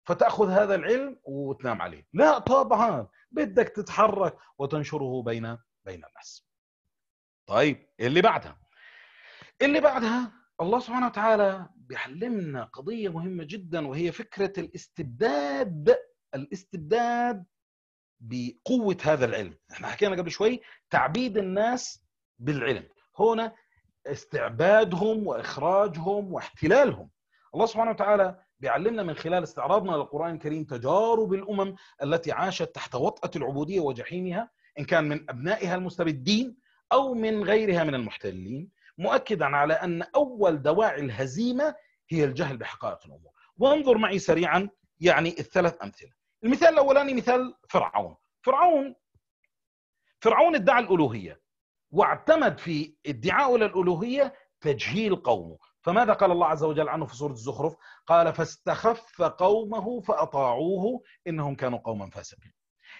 فتأخذ هذا العلم وتنام عليه لا طبعا بدك تتحرك وتنشره بين بين الناس طيب اللي بعدها اللي بعدها الله سبحانه وتعالى بيعلمنا قضية مهمة جدا وهي فكرة الاستبداد الاستبداد بقوة هذا العلم احنا حكينا قبل شوي تعبيد الناس بالعلم هنا استعبادهم واخراجهم واحتلالهم الله سبحانه وتعالى بيعلمنا من خلال استعراضنا للقران الكريم تجارب الامم التي عاشت تحت وطاه العبوديه وجحيمها ان كان من ابنائها المستبدين أو من غيرها من المحتلين مؤكدا على أن أول دواعي الهزيمة هي الجهل بحقائق الأمور وانظر معي سريعا يعني الثلاث أمثلة المثال الأولاني مثال فرعون فرعون فرعون ادعى الألوهية واعتمد في ادعائه للألوهية تجهيل قومه فماذا قال الله عز وجل عنه في سورة الزخرف قال فاستخف قومه فأطاعوه إنهم كانوا قوما فاسقين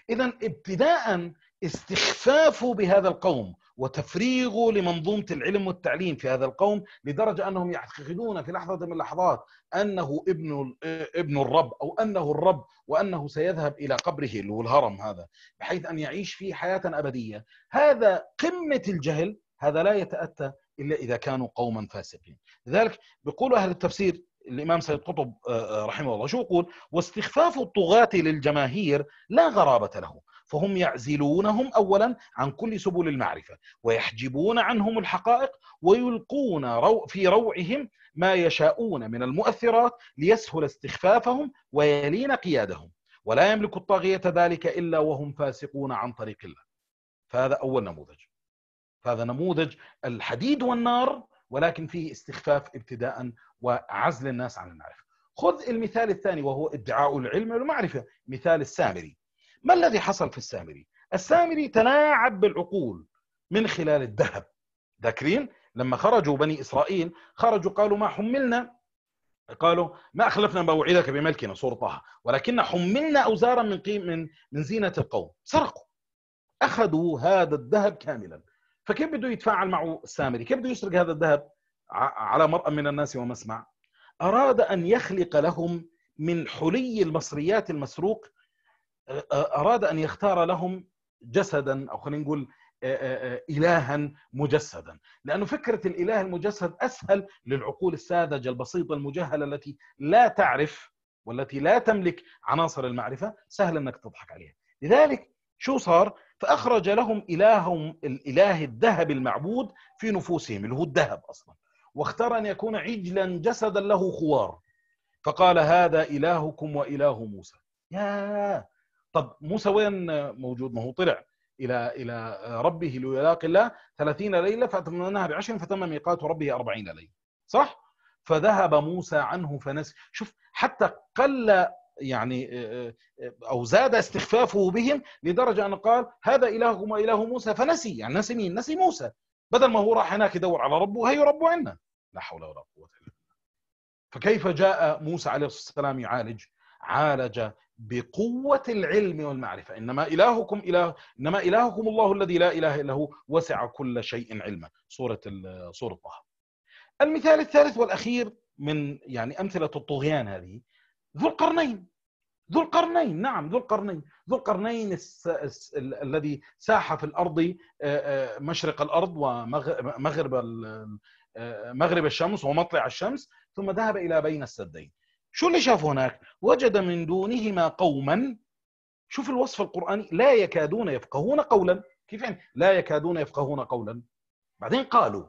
إذا ابتداء استخفافه بهذا القوم وتفريغه لمنظومه العلم والتعليم في هذا القوم لدرجه انهم يعتقدون في لحظه من اللحظات انه ابن ابن الرب او انه الرب وانه سيذهب الى قبره اللي هو الهرم هذا بحيث ان يعيش فيه حياه ابديه هذا قمه الجهل هذا لا يتاتى الا اذا كانوا قوما فاسقين لذلك بيقول اهل التفسير الامام سيد قطب آه، آه، رحمه الله شو يقول واستخفاف الطغاة للجماهير لا غرابة له فهم يعزلونهم اولا عن كل سبل المعرفه ويحجبون عنهم الحقائق ويلقون رو في روعهم ما يشاءون من المؤثرات ليسهل استخفافهم ويلين قيادهم ولا يملك الطاغيه ذلك الا وهم فاسقون عن طريق الله فهذا اول نموذج هذا نموذج الحديد والنار ولكن فيه استخفاف ابتداء وعزل الناس عن المعرفه خذ المثال الثاني وهو ادعاء العلم والمعرفه مثال السامري ما الذي حصل في السامري؟ السامري تلاعب بالعقول من خلال الذهب ذاكرين؟ لما خرجوا بني إسرائيل خرجوا قالوا ما حملنا قالوا ما أخلفنا موعدك بملكنا سورة طه ولكن حملنا أوزارا من قيم من من زينة القوم سرقوا أخذوا هذا الذهب كاملا فكيف بده يتفاعل معه السامري كيف بده يسرق هذا الذهب على مرأة من الناس ومسمع أراد أن يخلق لهم من حلي المصريات المسروق اراد ان يختار لهم جسدا او خلينا نقول الها مجسدا لانه فكره الاله المجسد اسهل للعقول الساذجه البسيطه المجهله التي لا تعرف والتي لا تملك عناصر المعرفه سهل انك تضحك عليها لذلك شو صار فاخرج لهم الههم الاله الذهب المعبود في نفوسهم اللي هو الذهب اصلا واختار ان يكون عجلا جسدا له خوار فقال هذا الهكم واله موسى يا طب موسى وين موجود ما هو طلع الى الى ربه ليلاقي الله 30 ليله فاتمناها بعشر فتم ميقات ربه 40 ليله صح؟ فذهب موسى عنه فنسي شوف حتى قل يعني او زاد استخفافه بهم لدرجه ان قال هذا الهكم واله موسى فنسي يعني نسي مين؟ نسي موسى بدل ما هو راح هناك يدور على ربه هي ربه عندنا لا حول ولا قوه الا بالله فكيف جاء موسى عليه الصلاه والسلام يعالج عالج بقوة العلم والمعرفة إنما إلهكم إله إنما إلهكم الله الذي لا إله إلا هو وسع كل شيء علما سورة سورة طه المثال الثالث والأخير من يعني أمثلة الطغيان هذه ذو القرنين ذو القرنين نعم ذو القرنين ذو القرنين الس... الس... ال... الذي ساح في الأرض مشرق الأرض ومغرب مغرب الشمس ومطلع الشمس ثم ذهب إلى بين السدين شو اللي شاف هناك وجد من دونهما قوما شوف الوصف القرآني لا يكادون يفقهون قولا كيف يعني لا يكادون يفقهون قولا بعدين قالوا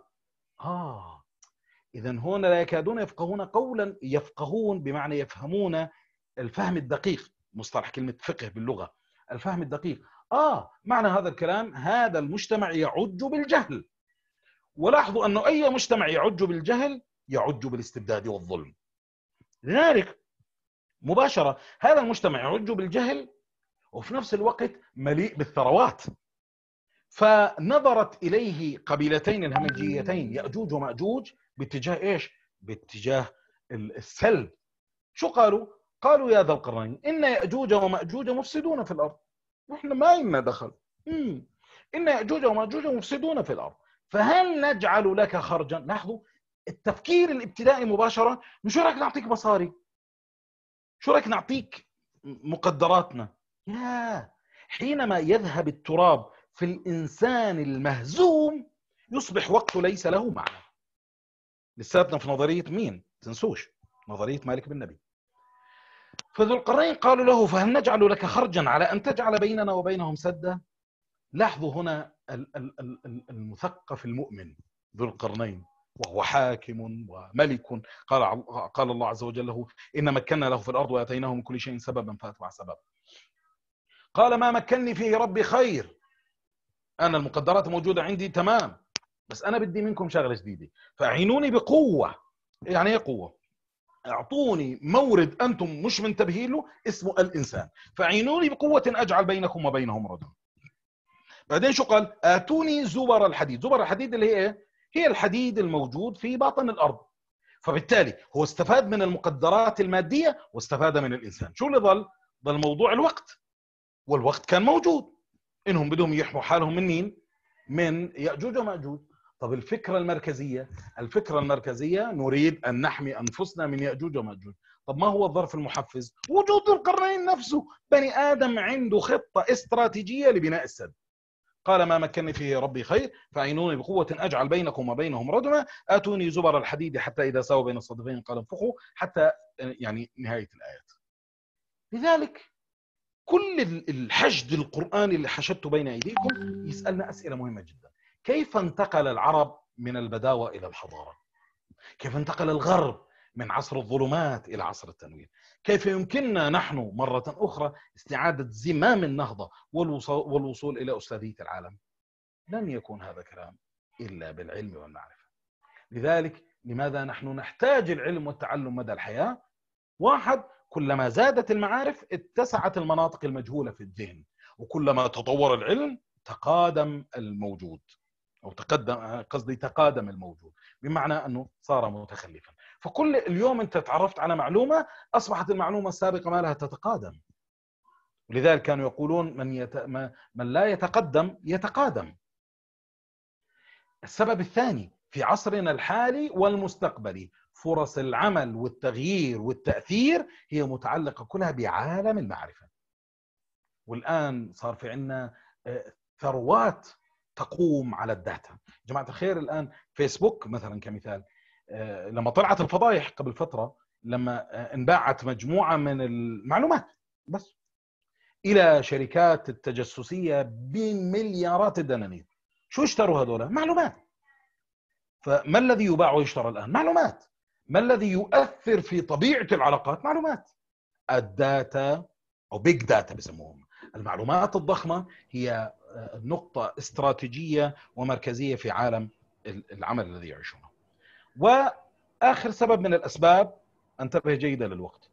آه إذا هنا لا يكادون يفقهون قولا يفقهون بمعنى يفهمون الفهم الدقيق مصطلح كلمة فقه باللغة الفهم الدقيق آه معنى هذا الكلام هذا المجتمع يعج بالجهل ولاحظوا أنه أي مجتمع يعج بالجهل يعج بالاستبداد والظلم لذلك مباشرة هذا المجتمع يعج بالجهل وفي نفس الوقت مليء بالثروات فنظرت إليه قبيلتين الهمجيتين يأجوج ومأجوج باتجاه إيش؟ باتجاه السلب شو قالوا؟ قالوا يا ذا القرنين إن يأجوج ومأجوج مفسدون في الأرض نحن ما لنا دخل مم. إن يأجوج ومأجوج مفسدون في الأرض فهل نجعل لك خرجا لاحظوا التفكير الابتدائي مباشره شو رايك نعطيك مصاري شو رايك نعطيك مقدراتنا يا حينما يذهب التراب في الانسان المهزوم يصبح وقته ليس له معنى لساتنا في نظريه مين تنسوش نظريه مالك بن نبي فذو القرنين قالوا له فهل نجعل لك خرجا على ان تجعل بيننا وبينهم سدا لاحظوا هنا المثقف المؤمن ذو القرنين وهو حاكم وملك قال قال الله عز وجل له إن مكنا له في الأرض وآتيناه من كل شيء سببا فأتبع سببا قال ما مكنني فيه ربي خير أنا المقدرات موجودة عندي تمام بس أنا بدي منكم شغلة جديدة فأعينوني بقوة يعني إيه قوة؟ اعطوني مورد انتم مش منتبهين له اسمه الانسان فاعينوني بقوه اجعل بينكم وبينهم ردا بعدين شو قال اتوني زبر الحديد زبر الحديد اللي هي ايه هي الحديد الموجود في باطن الارض فبالتالي هو استفاد من المقدرات الماديه واستفاد من الانسان شو اللي ضل ضل موضوع الوقت والوقت كان موجود انهم بدهم يحموا حالهم من مين من ياجوج وماجوج طب الفكره المركزيه الفكره المركزيه نريد ان نحمي انفسنا من ياجوج وماجوج طب ما هو الظرف المحفز وجود القرنين نفسه بني ادم عنده خطه استراتيجيه لبناء السد قال ما مكنني فيه ربي خير فأعينوني بقوة أجعل بينكم وبينهم ردما آتوني زبر الحديد حتى إذا ساوى بين الصدفين قال انفخوا حتى يعني نهاية الآيات لذلك كل الحشد القرآني اللي حشدته بين أيديكم يسألنا أسئلة مهمة جدا كيف انتقل العرب من البداوة إلى الحضارة؟ كيف انتقل الغرب من عصر الظلمات الى عصر التنوير كيف يمكننا نحن مره اخرى استعاده زمام النهضه والوصول الى استاذيه العالم لن يكون هذا كلام الا بالعلم والمعرفه لذلك لماذا نحن نحتاج العلم والتعلم مدى الحياه واحد كلما زادت المعارف اتسعت المناطق المجهوله في الذهن وكلما تطور العلم تقادم الموجود او تقدم قصدي تقادم الموجود بمعنى انه صار متخلفا فكل اليوم انت تعرفت على معلومه اصبحت المعلومه السابقه ما لها تتقادم لذلك كانوا يقولون من يت... من لا يتقدم يتقادم السبب الثاني في عصرنا الحالي والمستقبلي فرص العمل والتغيير والتاثير هي متعلقه كلها بعالم المعرفه والان صار في عندنا آه، ثروات تقوم على الداتا جماعه الخير الان فيسبوك مثلا كمثال آه، لما طلعت الفضايح قبل فتره لما آه، انباعت مجموعه من المعلومات بس الى شركات التجسسيه بمليارات الدنانير شو اشتروا هذول معلومات فما الذي يباع ويشترى الان معلومات ما الذي يؤثر في طبيعه العلاقات معلومات الداتا او بيج داتا بسموهم المعلومات الضخمه هي آه، نقطه استراتيجيه ومركزيه في عالم العمل الذي يعيشونه واخر سبب من الاسباب انتبه جيدا للوقت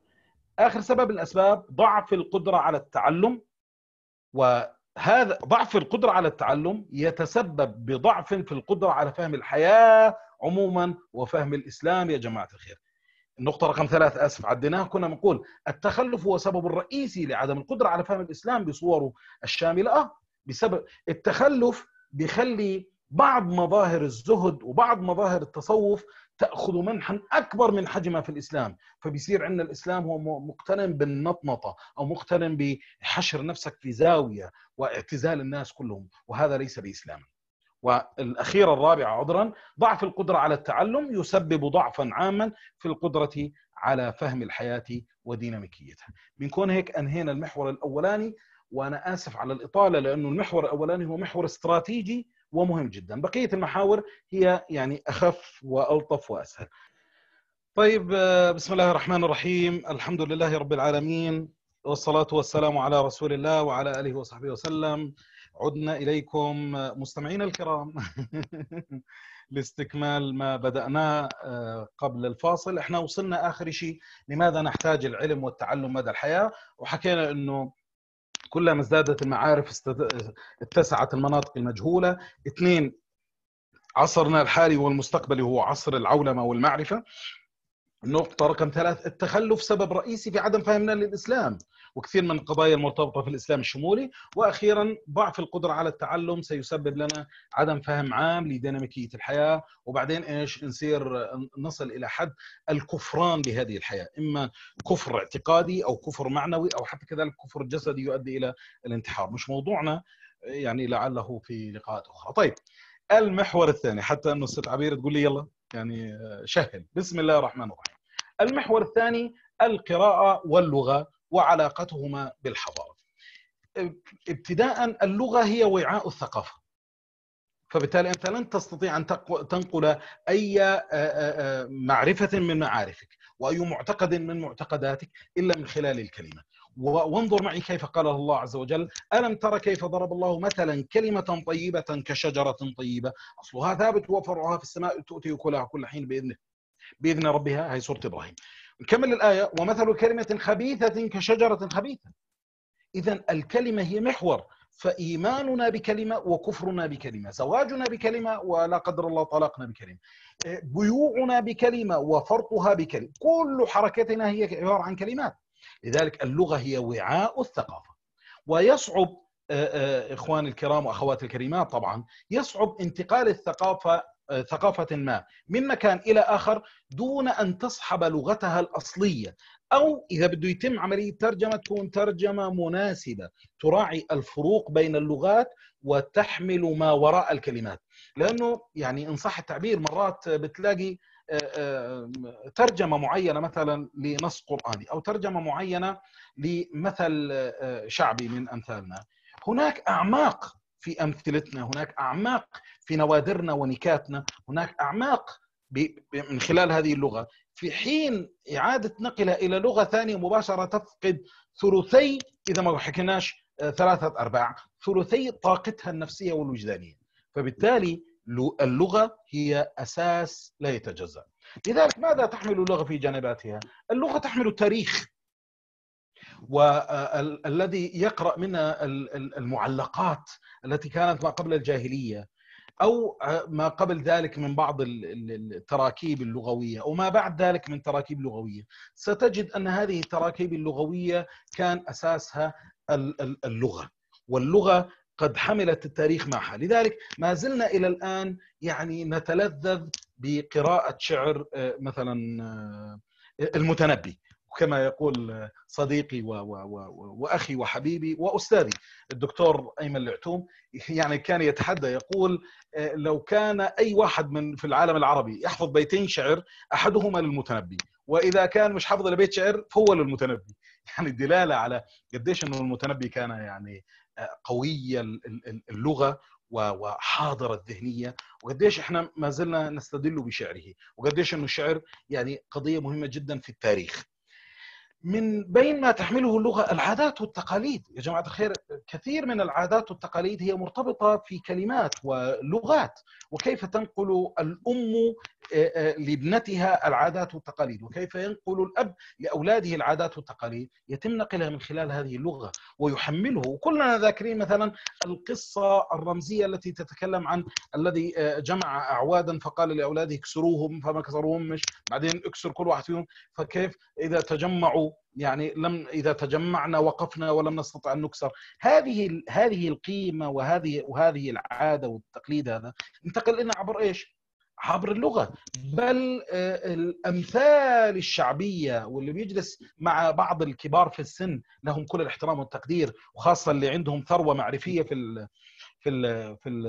اخر سبب من الاسباب ضعف القدره على التعلم وهذا ضعف القدره على التعلم يتسبب بضعف في القدره على فهم الحياه عموما وفهم الاسلام يا جماعه الخير النقطة رقم ثلاث آسف عديناها كنا بنقول التخلف هو سبب الرئيسي لعدم القدرة على فهم الإسلام بصوره الشاملة آه بسبب التخلف بيخلي بعض مظاهر الزهد وبعض مظاهر التصوف تاخذ منحا اكبر من حجمها في الاسلام فبيصير عندنا الاسلام هو مقترن بالنطنطه او مقترن بحشر نفسك في زاويه واعتزال الناس كلهم وهذا ليس بإسلام والاخيره الرابعه عذرا ضعف القدره على التعلم يسبب ضعفا عاما في القدره على فهم الحياه وديناميكيتها من كون هيك انهينا المحور الاولاني وانا اسف على الاطاله لانه المحور الاولاني هو محور استراتيجي ومهم جدا بقية المحاور هي يعني أخف وألطف وأسهل طيب آه، بسم الله الرحمن الرحيم الحمد لله رب العالمين والصلاة والسلام على رسول الله وعلى آله وصحبه وسلم عدنا إليكم آه، مستمعين الكرام لاستكمال ما بدأناه آه، قبل الفاصل احنا وصلنا آخر شيء لماذا نحتاج العلم والتعلم مدى الحياة وحكينا أنه كلما ازدادت المعارف استد... اتسعت المناطق المجهولة اثنين عصرنا الحالي والمستقبلي هو عصر العولمة والمعرفة نقطة رقم ثلاث التخلف سبب رئيسي في عدم فهمنا للإسلام وكثير من القضايا المرتبطة في الإسلام الشمولي وأخيرا ضعف القدرة على التعلم سيسبب لنا عدم فهم عام لديناميكية الحياة وبعدين إيش نصير نصل إلى حد الكفران بهذه الحياة إما كفر اعتقادي أو كفر معنوي أو حتى كذلك كفر جسدي يؤدي إلى الانتحار مش موضوعنا يعني لعله في لقاءات أخرى طيب المحور الثاني حتى أنه الست عبير تقول لي يلا يعني آه، شهل بسم الله الرحمن الرحيم المحور الثاني القراءة واللغة وعلاقتهما بالحضارة ابتداء اللغة هي وعاء الثقافة فبالتالي أنت لن تستطيع أن تنقل أي آه، آه، معرفة من معارفك وأي معتقد من معتقداتك إلا من خلال الكلمة وانظر معي كيف قال الله عز وجل ألم ترى كيف ضرب الله مثلا كلمة طيبة كشجرة طيبة أصلها ثابت وفرعها في السماء تؤتي أكلها كل حين بإذنه بإذن ربها هي سورة إبراهيم نكمل الآية ومثل كلمة خبيثة كشجرة خبيثة إذا الكلمة هي محور فإيماننا بكلمة وكفرنا بكلمة زواجنا بكلمة ولا قدر الله طلاقنا بكلمة إيه، بيوعنا بكلمة وفرطها بكلمة كل حركتنا هي عبارة عن كلمات لذلك اللغة هي وعاء الثقافة ويصعب آه، آه، إخواني الكرام وأخواتي الكريمات طبعا يصعب انتقال الثقافة آه، ثقافة ما من مكان إلى آخر دون أن تصحب لغتها الأصلية أو إذا بده يتم عملية ترجمة تكون ترجمة مناسبة تراعي الفروق بين اللغات وتحمل ما وراء الكلمات لأنه يعني إن صح التعبير مرات بتلاقي ترجمه معينه مثلا لنص قراني او ترجمه معينه لمثل آه، شعبي من امثالنا هناك اعماق في امثلتنا هناك اعماق في نوادرنا ونكاتنا هناك اعماق من خلال هذه اللغه في حين اعاده نقلها الى لغه ثانيه مباشره تفقد ثلثي اذا ما حكيناش آه، ثلاثه ارباع ثلثي طاقتها النفسيه والوجدانيه فبالتالي اللغة هي أساس لا يتجزأ لذلك ماذا تحمل اللغة في جانباتها؟ اللغة تحمل التاريخ والذي آه، يقرأ منا المعلقات التي كانت ما قبل الجاهلية أو آه، ما قبل ذلك من بعض التراكيب اللغوية أو ما بعد ذلك من تراكيب لغوية ستجد أن هذه التراكيب اللغوية كان أساسها اللغة واللغة قد حملت التاريخ معها لذلك ما زلنا إلى الآن يعني نتلذذ بقراءة شعر آه، مثلا آه، المتنبي كما يقول آه، صديقي و و و واخي وحبيبي واستاذي الدكتور ايمن العتوم يعني كان يتحدى يقول لو كان اي واحد من في العالم العربي يحفظ بيتين شعر احدهما للمتنبي واذا كان مش حافظ الا بيت شعر فهو للمتنبي يعني دلاله على قديش انه المتنبي كان يعني قويه اللغه وحاضرة الذهنية وقديش احنا ما زلنا نستدل بشعره وقديش انه الشعر يعني قضية مهمة جدا في التاريخ من بين ما تحمله اللغه العادات والتقاليد يا جماعه الخير كثير من العادات والتقاليد هي مرتبطه في كلمات ولغات وكيف تنقل الام لابنتها العادات والتقاليد وكيف ينقل الاب لاولاده العادات والتقاليد يتم نقلها من خلال هذه اللغه ويحمله وكلنا ذاكرين مثلا القصه الرمزيه التي تتكلم عن الذي جمع اعوادا فقال لاولاده اكسروهم فما كسروهم مش بعدين اكسر كل واحد فيهم فكيف اذا تجمعوا يعني لم اذا تجمعنا وقفنا ولم نستطع ان نكسر هذه هذه القيمه وهذه وهذه العاده والتقليد هذا انتقل لنا عبر ايش؟ عبر اللغه بل آه، الامثال الشعبيه واللي بيجلس مع بعض الكبار في السن لهم كل الاحترام والتقدير وخاصه اللي عندهم ثروه معرفيه في ال في ال في ال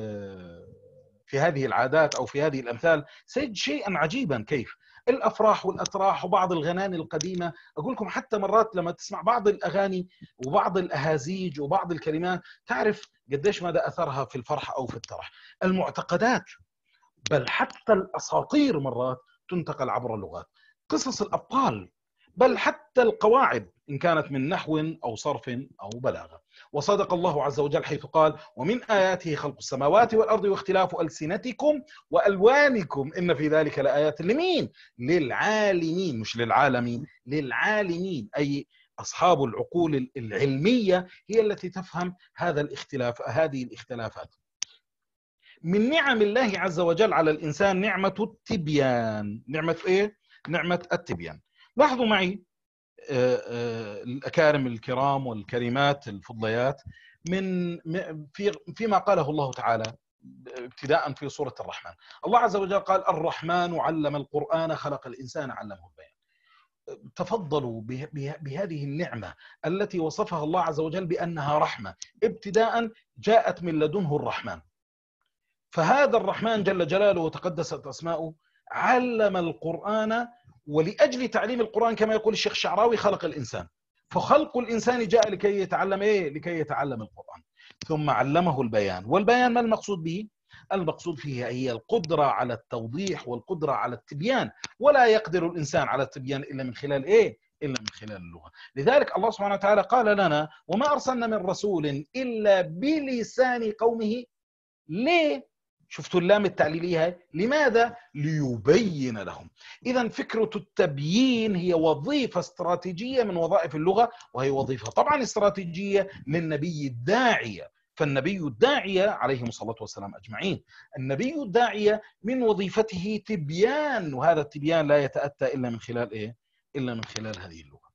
في هذه العادات أو في هذه الأمثال سيجد شيئا عجيبا كيف الافراح والاتراح وبعض الغناني القديمه اقول لكم حتى مرات لما تسمع بعض الاغاني وبعض الاهازيج وبعض الكلمات تعرف قديش ماذا اثرها في الفرح او في الترح المعتقدات بل حتى الاساطير مرات تنتقل عبر اللغات قصص الابطال بل حتى القواعد إن كانت من نحو أو صرف أو بلاغة وصدق الله عز وجل حيث قال ومن آياته خلق السماوات والأرض واختلاف ألسنتكم وألوانكم إن في ذلك لآيات لمين للعالمين مش للعالمين للعالمين أي أصحاب العقول العلمية هي التي تفهم هذا الاختلاف هذه الاختلافات من نعم الله عز وجل على الإنسان نعمة التبيان نعمة إيه؟ نعمة التبيان لاحظوا معي آه، آه، الاكارم الكرام والكريمات الفضليات من في فيما قاله الله تعالى ابتداء في سوره الرحمن الله عز وجل قال الرحمن علم القران خلق الانسان علمه البيان تفضلوا بهذه النعمه التي وصفها الله عز وجل بانها رحمه ابتداء جاءت من لدنه الرحمن فهذا الرحمن جل جلاله وتقدست اسماؤه علم القران ولاجل تعليم القران كما يقول الشيخ الشعراوي خلق الانسان فخلق الانسان جاء لكي يتعلم ايه لكي يتعلم القران ثم علمه البيان والبيان ما المقصود به المقصود فيه هي القدرة على التوضيح والقدرة على التبيان ولا يقدر الإنسان على التبيان إلا من خلال إيه؟ إلا من خلال اللغة لذلك الله سبحانه وتعالى قال لنا وما أرسلنا من رسول إلا بلسان قومه ليه؟ شفتوا اللام التعليلية لماذا؟ ليبين لهم إذا فكرة التبيين هي وظيفة استراتيجية من وظائف اللغة وهي وظيفة طبعا استراتيجية للنبي الداعية فالنبي الداعية عليهم الصلاة والسلام أجمعين النبي الداعية من وظيفته تبيان وهذا التبيان لا يتأتى إلا من خلال إيه؟ إلا من خلال هذه اللغة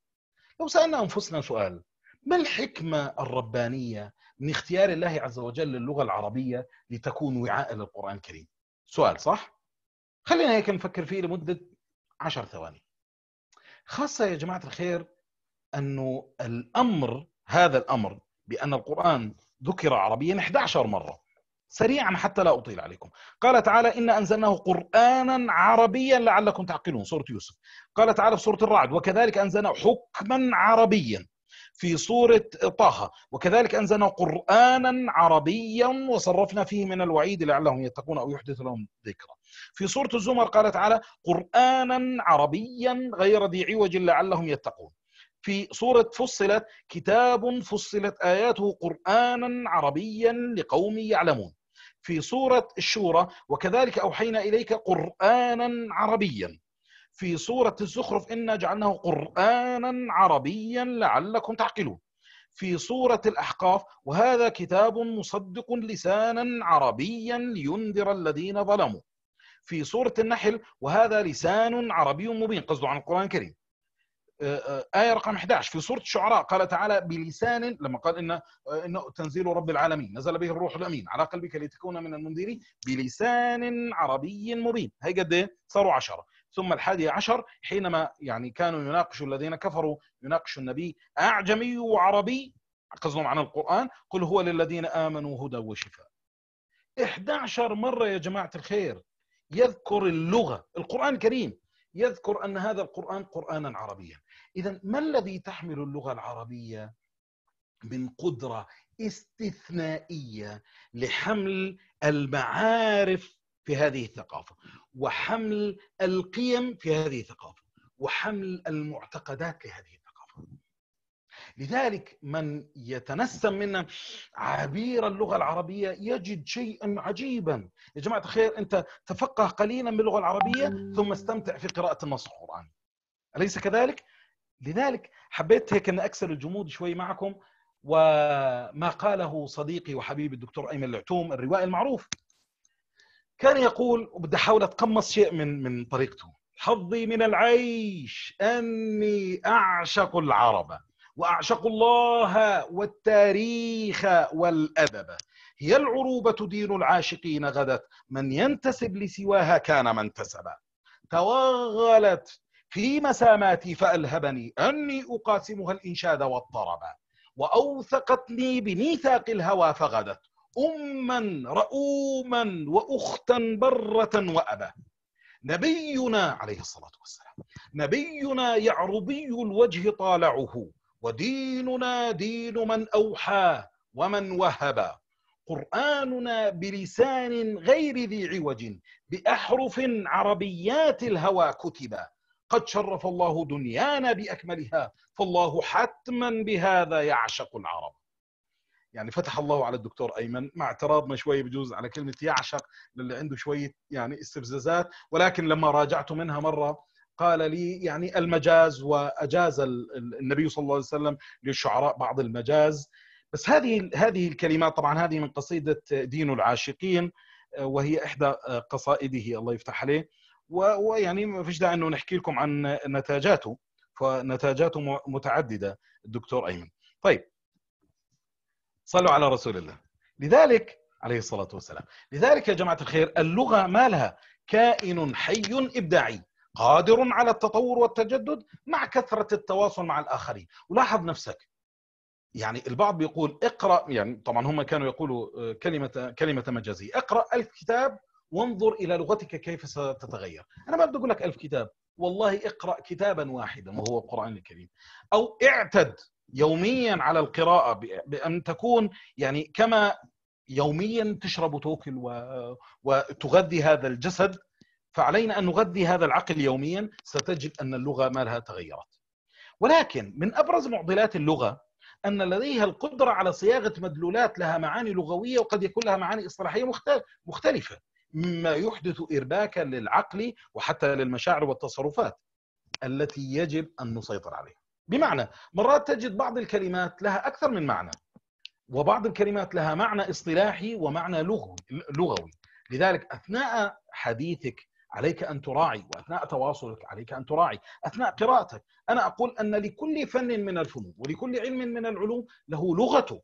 لو سألنا أنفسنا سؤال ما الحكمة الربانية من اختيار الله عز وجل للغة العربية لتكون وعاء للقرآن الكريم سؤال صح؟ خلينا هيك نفكر فيه لمدة عشر ثواني خاصة يا جماعة الخير أنه الأمر هذا الأمر بأن القرآن ذكر عربيا 11 مرة سريعا حتى لا أطيل عليكم قال تعالى إن أنزلناه قرآنا عربيا لعلكم تعقلون سورة يوسف قال تعالى في سورة الرعد وكذلك انزلناه حكما عربيا في سورة طه وكذلك أنزلنا قرآنا عربيا وصرفنا فيه من الوعيد لعلهم يتقون أو يحدث لهم ذكرا في سورة الزمر قال تعالى قرآنا عربيا غير ذي عوج لعلهم يتقون في سورة فصلت كتاب فصلت آياته قرآنا عربيا لقوم يعلمون في سورة الشورى وكذلك أوحينا إليك قرآنا عربيا في سورة الزخرف إنا جعلناه قرآنا عربيا لعلكم تعقلون في سورة الأحقاف وهذا كتاب مصدق لسانا عربيا لينذر الذين ظلموا في سورة النحل وهذا لسان عربي مبين قصده عن القرآن الكريم آه، آه، آية رقم 11 في سورة الشعراء قال تعالى بلسان لما قال إن آه، إنه تنزيل رب العالمين نزل به الروح الأمين على قلبك لتكون من المنذرين بلسان عربي مبين هي قد إيه؟ صاروا عشرة ثم الحادي عشر حينما يعني كانوا يناقشوا الذين كفروا يناقشوا النبي أعجمي وعربي قصدهم عن القرآن قل هو للذين آمنوا هدى وشفاء 11 مرة يا جماعة الخير يذكر اللغة القرآن الكريم يذكر أن هذا القرآن قرآنا عربيا إذا ما الذي تحمل اللغة العربية من قدرة استثنائية لحمل المعارف في هذه الثقافه وحمل القيم في هذه الثقافه وحمل المعتقدات لهذه الثقافه لذلك من يتنسم منا عبير اللغه العربيه يجد شيئا عجيبا يا جماعه الخير انت تفقه قليلا باللغه العربيه ثم استمتع في قراءه النص القراني اليس كذلك لذلك حبيت هيك ان اكسر الجمود شوي معكم وما قاله صديقي وحبيبي الدكتور ايمن العتوم الروائي المعروف كان يقول وبدي احاول اتقمص شيء من من طريقته حظي من العيش اني اعشق العرب واعشق الله والتاريخ والادب هي العروبه دين العاشقين غدت من ينتسب لسواها كان منتسبا توغلت في مساماتي فالهبني اني اقاسمها الانشاد والطرب واوثقتني بميثاق الهوى فغدت أما رؤوما وأختا برة وأبا نبينا عليه الصلاة والسلام نبينا يعربي الوجه طالعه وديننا دين من أوحى ومن وهبا قرآننا بلسان غير ذي عوج بأحرف عربيات الهوى كتبا قد شرف الله دنيانا بأكملها فالله حتما بهذا يعشق العرب يعني فتح الله على الدكتور ايمن مع اعتراضنا شوي بجوز على كلمه يعشق للي عنده شويه يعني استفزازات ولكن لما راجعته منها مره قال لي يعني المجاز واجاز النبي صلى الله عليه وسلم للشعراء بعض المجاز بس هذه هذه الكلمات طبعا هذه من قصيده دين العاشقين وهي احدى قصائده الله يفتح عليه ويعني ما فيش داعي انه نحكي لكم عن نتاجاته فنتاجاته متعدده الدكتور ايمن طيب صلوا على رسول الله لذلك عليه الصلاة والسلام لذلك يا جماعة الخير اللغة ما لها كائن حي إبداعي قادر على التطور والتجدد مع كثرة التواصل مع الآخرين ولاحظ نفسك يعني البعض بيقول اقرأ يعني طبعا هم كانوا يقولوا آه، كلمة كلمة مجازية اقرأ ألف كتاب وانظر إلى لغتك كيف ستتغير أنا ما بدي أقول لك ألف كتاب والله اقرأ كتابا واحدا وهو القرآن الكريم أو اعتد يوميا على القراءه بان تكون يعني كما يوميا تشرب توكل وتغذي هذا الجسد فعلينا ان نغذي هذا العقل يوميا ستجد ان اللغه مالها تغيرت ولكن من ابرز معضلات اللغه ان لديها القدره على صياغه مدلولات لها معاني لغويه وقد يكون لها معاني اصطلاحيه مختلفه مما يحدث ارباكا للعقل وحتى للمشاعر والتصرفات التي يجب ان نسيطر عليها بمعنى مرات تجد بعض الكلمات لها اكثر من معنى وبعض الكلمات لها معنى اصطلاحي ومعنى لغوي لغوي لذلك اثناء حديثك عليك ان تراعي واثناء تواصلك عليك ان تراعي اثناء قراءتك انا اقول ان لكل فن من الفنون ولكل علم من العلوم له لغته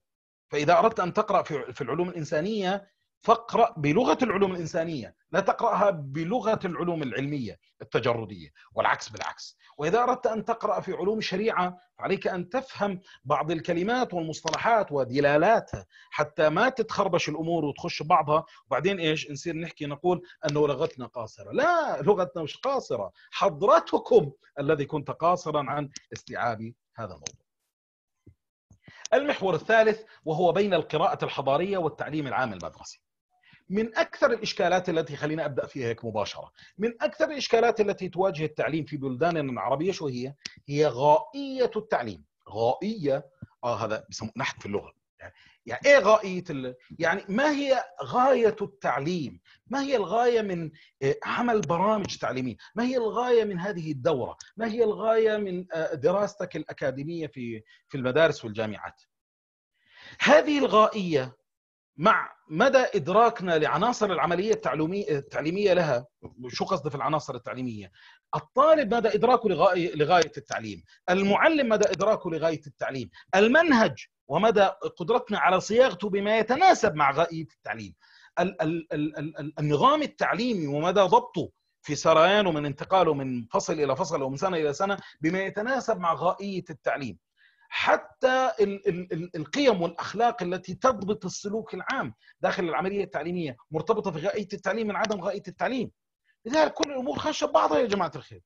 فاذا اردت ان تقرا في العلوم الانسانيه فاقرا بلغه العلوم الانسانيه لا تقراها بلغه العلوم العلميه التجرديه والعكس بالعكس واذا اردت ان تقرا في علوم الشريعه عليك ان تفهم بعض الكلمات والمصطلحات ودلالاتها حتى ما تتخربش الامور وتخش بعضها وبعدين ايش نصير نحكي نقول انه لغتنا قاصره لا لغتنا مش قاصره حضرتكم الذي كنت قاصرا عن استيعاب هذا الموضوع المحور الثالث وهو بين القراءة الحضارية والتعليم العام المدرسي من اكثر الاشكالات التي خلينا ابدا فيها هيك مباشره، من اكثر الاشكالات التي تواجه التعليم في بلداننا العربيه شو هي؟ هي غائيه التعليم، غائيه اه هذا بسموه نحت في اللغه، يعني, ايه غائيه ال... يعني ما هي غايه التعليم؟ ما هي الغايه من آه، عمل برامج تعليميه؟ ما هي الغايه من هذه الدوره؟ ما هي الغايه من آه، دراستك الاكاديميه في في المدارس والجامعات؟ هذه الغائيه مع مدى ادراكنا لعناصر العمليه التعليميه التعليميه لها شو قصدي في العناصر التعليميه الطالب مدى ادراكه لغايه لغايه التعليم المعلم مدى ادراكه لغايه التعليم المنهج ومدى قدرتنا على صياغته بما يتناسب مع غايه التعليم النظام التعليمي ومدى ضبطه في سريانه من انتقاله من فصل الى فصل ومن سنه الى سنه بما يتناسب مع غائيه التعليم حتى ال ال القيم والاخلاق التي تضبط السلوك العام داخل العمليه التعليميه مرتبطه في غايه التعليم من عدم غايه التعليم لذلك كل الامور خشب بعضها يا جماعه الخير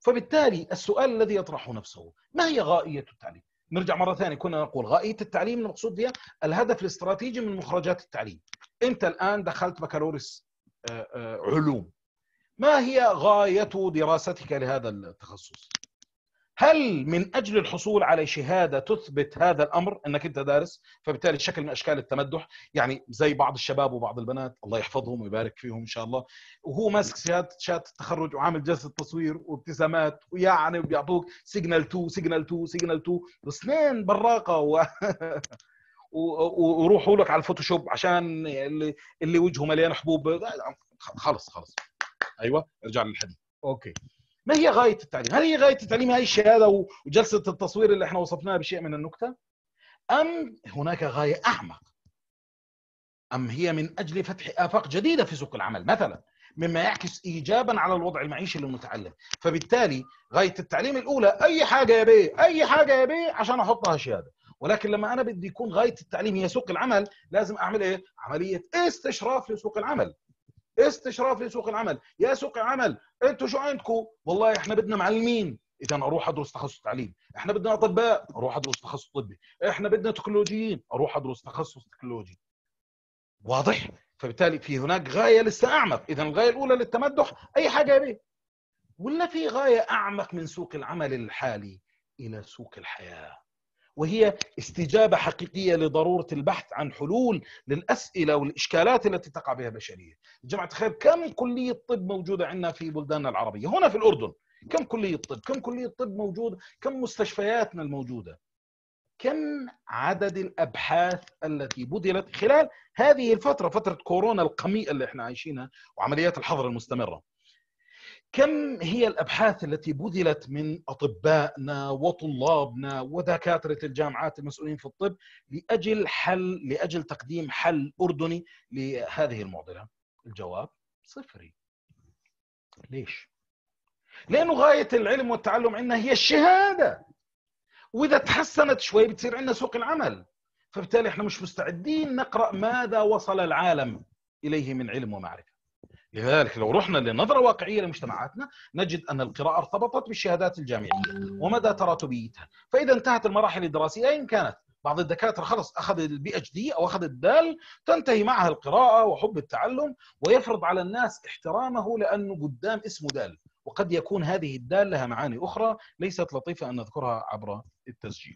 فبالتالي السؤال الذي يطرح نفسه ما هي غايه التعليم نرجع مره ثانيه كنا نقول غايه التعليم المقصود بها الهدف الاستراتيجي من مخرجات التعليم انت الان دخلت بكالوريوس آه، آه، علوم ما هي غايه دراستك لهذا التخصص هل من اجل الحصول على شهاده تثبت هذا الامر انك انت دارس فبالتالي شكل من اشكال التمدح يعني زي بعض الشباب وبعض البنات الله يحفظهم ويبارك فيهم ان شاء الله وهو ماسك شهاده شهاده التخرج وعامل جلسه تصوير وابتسامات ويعني بيعطوك سيجنال 2 سيجنال 2 سيجنال 2 واثنين براقه و... وروحوا لك على الفوتوشوب عشان اللي, اللي وجهه مليان حبوب خلص خلص ايوه ارجع للحديث اوكي ما هي غايه التعليم؟ هل هي غايه التعليم هي الشهاده وجلسه التصوير اللي احنا وصفناها بشيء من النكته؟ ام هناك غايه اعمق؟ ام هي من اجل فتح افاق جديده في سوق العمل مثلا مما يعكس ايجابا على الوضع المعيشي للمتعلم، فبالتالي غايه التعليم الاولى اي حاجه يا بيه اي حاجه يا بيه عشان احطها شهاده، ولكن لما انا بدي يكون غايه التعليم هي سوق العمل لازم اعمل ايه؟ عمليه استشراف لسوق العمل، استشراف لسوق العمل يا سوق العمل انتوا شو عندكم والله احنا بدنا معلمين اذا اروح ادرس تخصص تعليم احنا بدنا اطباء اروح ادرس تخصص طبي احنا بدنا تكنولوجيين اروح ادرس تخصص تكنولوجي واضح فبالتالي في هناك غايه لسه اعمق اذا الغايه الاولى للتمدح اي حاجه به ولا في غايه اعمق من سوق العمل الحالي الى سوق الحياه وهي استجابه حقيقيه لضروره البحث عن حلول للاسئله والاشكالات التي تقع بها البشريه. جماعه الخير كم كليه طب موجوده عندنا في بلداننا العربيه؟ هنا في الاردن كم كليه طب؟ كم كليه طب موجوده؟ كم مستشفياتنا الموجوده؟ كم عدد الابحاث التي بذلت خلال هذه الفتره فتره كورونا القميئه اللي احنا عايشينها وعمليات الحظر المستمره كم هي الابحاث التي بذلت من اطبائنا وطلابنا ودكاتره الجامعات المسؤولين في الطب لاجل حل لاجل تقديم حل اردني لهذه المعضله؟ الجواب صفري. ليش؟ لانه غايه العلم والتعلم عندنا هي الشهاده. واذا تحسنت شوي بتصير عندنا سوق العمل. فبالتالي احنا مش مستعدين نقرا ماذا وصل العالم اليه من علم ومعرفه. لذلك لو رحنا لنظرة واقعية لمجتمعاتنا نجد أن القراءة ارتبطت بالشهادات الجامعية ومدى تراتبيتها فإذا انتهت المراحل الدراسية إن كانت بعض الدكاتره خلص اخذ البي اتش دي او اخذ الدال تنتهي معها القراءه وحب التعلم ويفرض على الناس احترامه لانه قدام اسمه دال وقد يكون هذه الدال لها معاني اخرى ليست لطيفه ان نذكرها عبر التسجيل.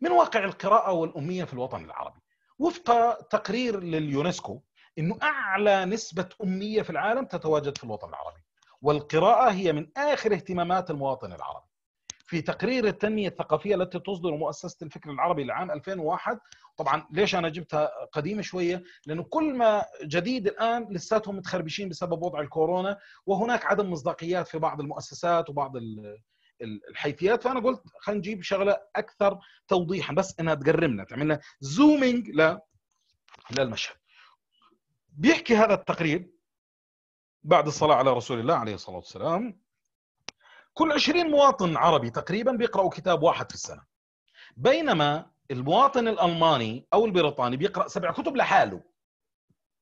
من واقع القراءه والاميه في الوطن العربي وفق تقرير لليونسكو انه اعلى نسبه اميه في العالم تتواجد في الوطن العربي والقراءه هي من اخر اهتمامات المواطن العربي في تقرير التنميه الثقافيه التي تصدر مؤسسه الفكر العربي لعام 2001 طبعا ليش انا جبتها قديمه شويه لانه كل ما جديد الان لساتهم متخربشين بسبب وضع الكورونا وهناك عدم مصداقيات في بعض المؤسسات وبعض الحيثيات فانا قلت خلينا نجيب شغله اكثر توضيحا بس انها تقرمنا تعملنا زومينج للمشهد بيحكي هذا التقرير بعد الصلاة على رسول الله عليه الصلاة والسلام كل عشرين مواطن عربي تقريبا بيقرأوا كتاب واحد في السنة بينما المواطن الألماني أو البريطاني بيقرأ سبع كتب لحاله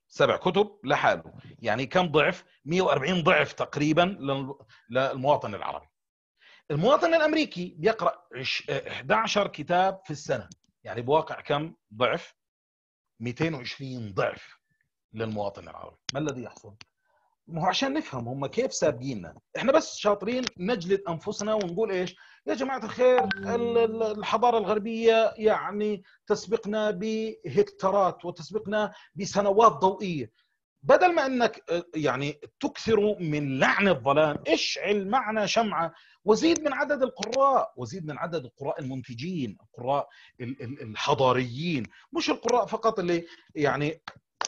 سبع كتب لحاله يعني كم ضعف 140 ضعف تقريبا للمواطن العربي المواطن الأمريكي بيقرأ 11 كتاب في السنة يعني بواقع كم ضعف 220 ضعف للمواطن العربي ما الذي يحصل ما هو عشان نفهم هم كيف سابقيننا احنا بس شاطرين نجلد انفسنا ونقول ايش يا جماعه الخير الحضاره الغربيه يعني تسبقنا بهكتارات وتسبقنا بسنوات ضوئيه بدل ما انك آه، يعني تكثر من لعن الظلام اشعل معنا شمعه وزيد من عدد القراء وزيد من عدد القراء المنتجين القراء الحضاريين مش القراء فقط اللي يعني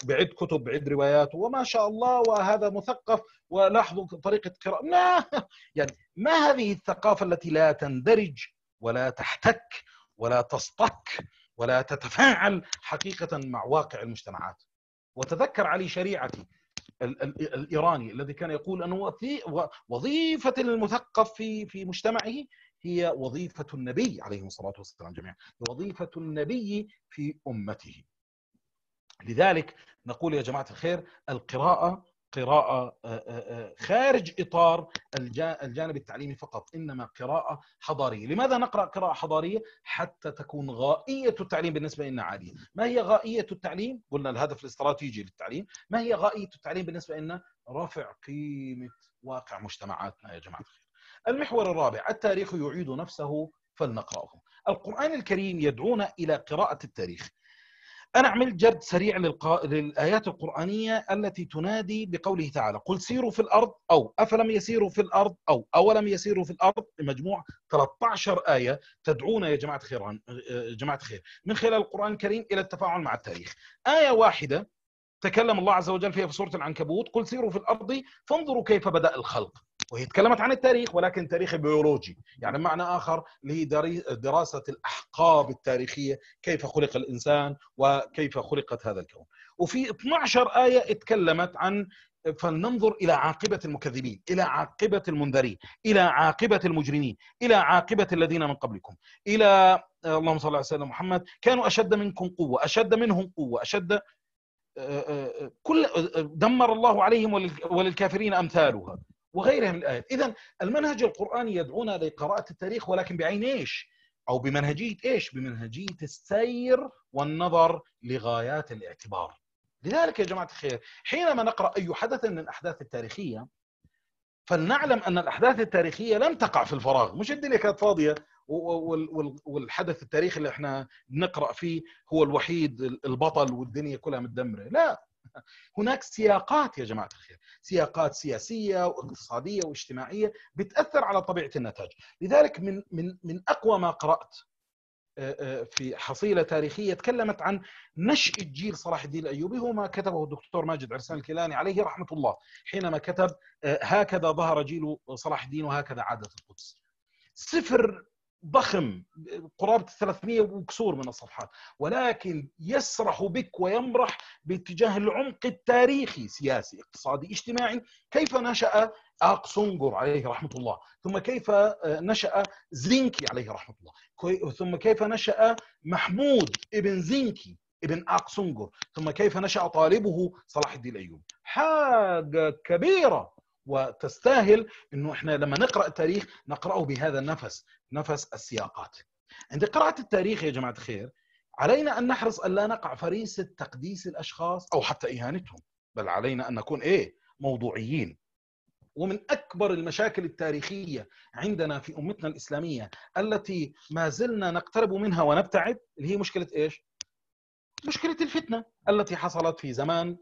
بعد كتب بعد روايات وما شاء الله وهذا مثقف ولاحظوا طريقه قراءه ما يعني ما هذه الثقافه التي لا تندرج ولا تحتك ولا تصطك ولا تتفاعل حقيقه مع واقع المجتمعات وتذكر علي شريعتي الايراني الذي كان يقول انه وظيفه المثقف في في مجتمعه هي وظيفه النبي عليه الصلاه والسلام جميعا وظيفه النبي في امته لذلك نقول يا جماعه الخير القراءه قراءة آه، آه، آه، خارج إطار الجانب التعليمي فقط إنما قراءة حضارية لماذا نقرأ قراءة حضارية حتى تكون غائية التعليم بالنسبة لنا عالية ما هي غائية التعليم قلنا الهدف الاستراتيجي للتعليم ما هي غائية التعليم بالنسبة لنا رفع قيمة واقع مجتمعاتنا يا جماعة الخير المحور الرابع التاريخ يعيد نفسه فلنقرأه القرآن الكريم يدعونا إلى قراءة التاريخ أنا عملت جرد سريع للقا... للآيات القرآنية التي تنادي بقوله تعالى قل سيروا في الأرض أو أفلم يسيروا في الأرض أو أولم يسيروا في الأرض مجموع 13 آية تدعونا يا جماعة خير آه، جماعة خير من خلال القرآن الكريم إلى التفاعل مع التاريخ آية واحدة تكلم الله عز وجل فيها في سورة العنكبوت قل سيروا في الأرض فانظروا كيف بدأ الخلق وهي تكلمت عن التاريخ ولكن تاريخ بيولوجي يعني معنى آخر اللي هي دراسة الأحقاب التاريخية كيف خلق الإنسان وكيف خلقت هذا الكون وفي 12 آية اتكلمت عن فلننظر الى عاقبه المكذبين، الى عاقبه المنذرين، الى عاقبه المجرمين، الى عاقبه الذين من قبلكم، الى آه، اللهم صل على سيدنا محمد، كانوا اشد منكم قوه، اشد منهم قوه، اشد آه، آه، كل دمر الله عليهم وللكافرين امثالها وغيرها من الآيات إذا المنهج القرآني يدعونا لقراءة التاريخ ولكن بعين إيش أو بمنهجية إيش بمنهجية السير والنظر لغايات الاعتبار لذلك يا جماعة الخير حينما نقرأ أي حدث من الأحداث التاريخية فلنعلم أن الأحداث التاريخية لم تقع في الفراغ مش الدنيا كانت فاضية والحدث التاريخي اللي احنا نقرا فيه هو الوحيد البطل والدنيا كلها متدمره لا هناك سياقات يا جماعه الخير سياقات سياسيه واقتصاديه واجتماعيه بتاثر على طبيعه النتاج لذلك من من من اقوى ما قرات آه، آه، في حصيلة تاريخية تكلمت عن نشأ الجيل صلاح الدين الأيوبي هو ما كتبه الدكتور ماجد عرسان الكيلاني عليه رحمة الله حينما كتب آه، هكذا ظهر جيل صلاح الدين وهكذا عادت القدس سفر ضخم قرابه 300 وكسور من الصفحات ولكن يسرح بك ويمرح باتجاه العمق التاريخي سياسي اقتصادي اجتماعي كيف نشا اقسنجر عليه رحمه الله ثم كيف آه، نشا زينكي عليه رحمه الله ثم كيف نشا محمود ابن زينكي ابن اقسنجر ثم كيف نشا طالبه صلاح الدين الايوبي حاجه كبيره وتستاهل انه احنا لما نقرا تاريخ نقراه بهذا النفس نفس السياقات عند قراءه التاريخ يا جماعه الخير علينا ان نحرص ان لا نقع فريسه تقديس الاشخاص او حتى اهانتهم بل علينا ان نكون ايه موضوعيين ومن اكبر المشاكل التاريخيه عندنا في امتنا الاسلاميه التي ما زلنا نقترب منها ونبتعد اللي هي مشكله ايش؟ مشكله الفتنه التي حصلت في زمان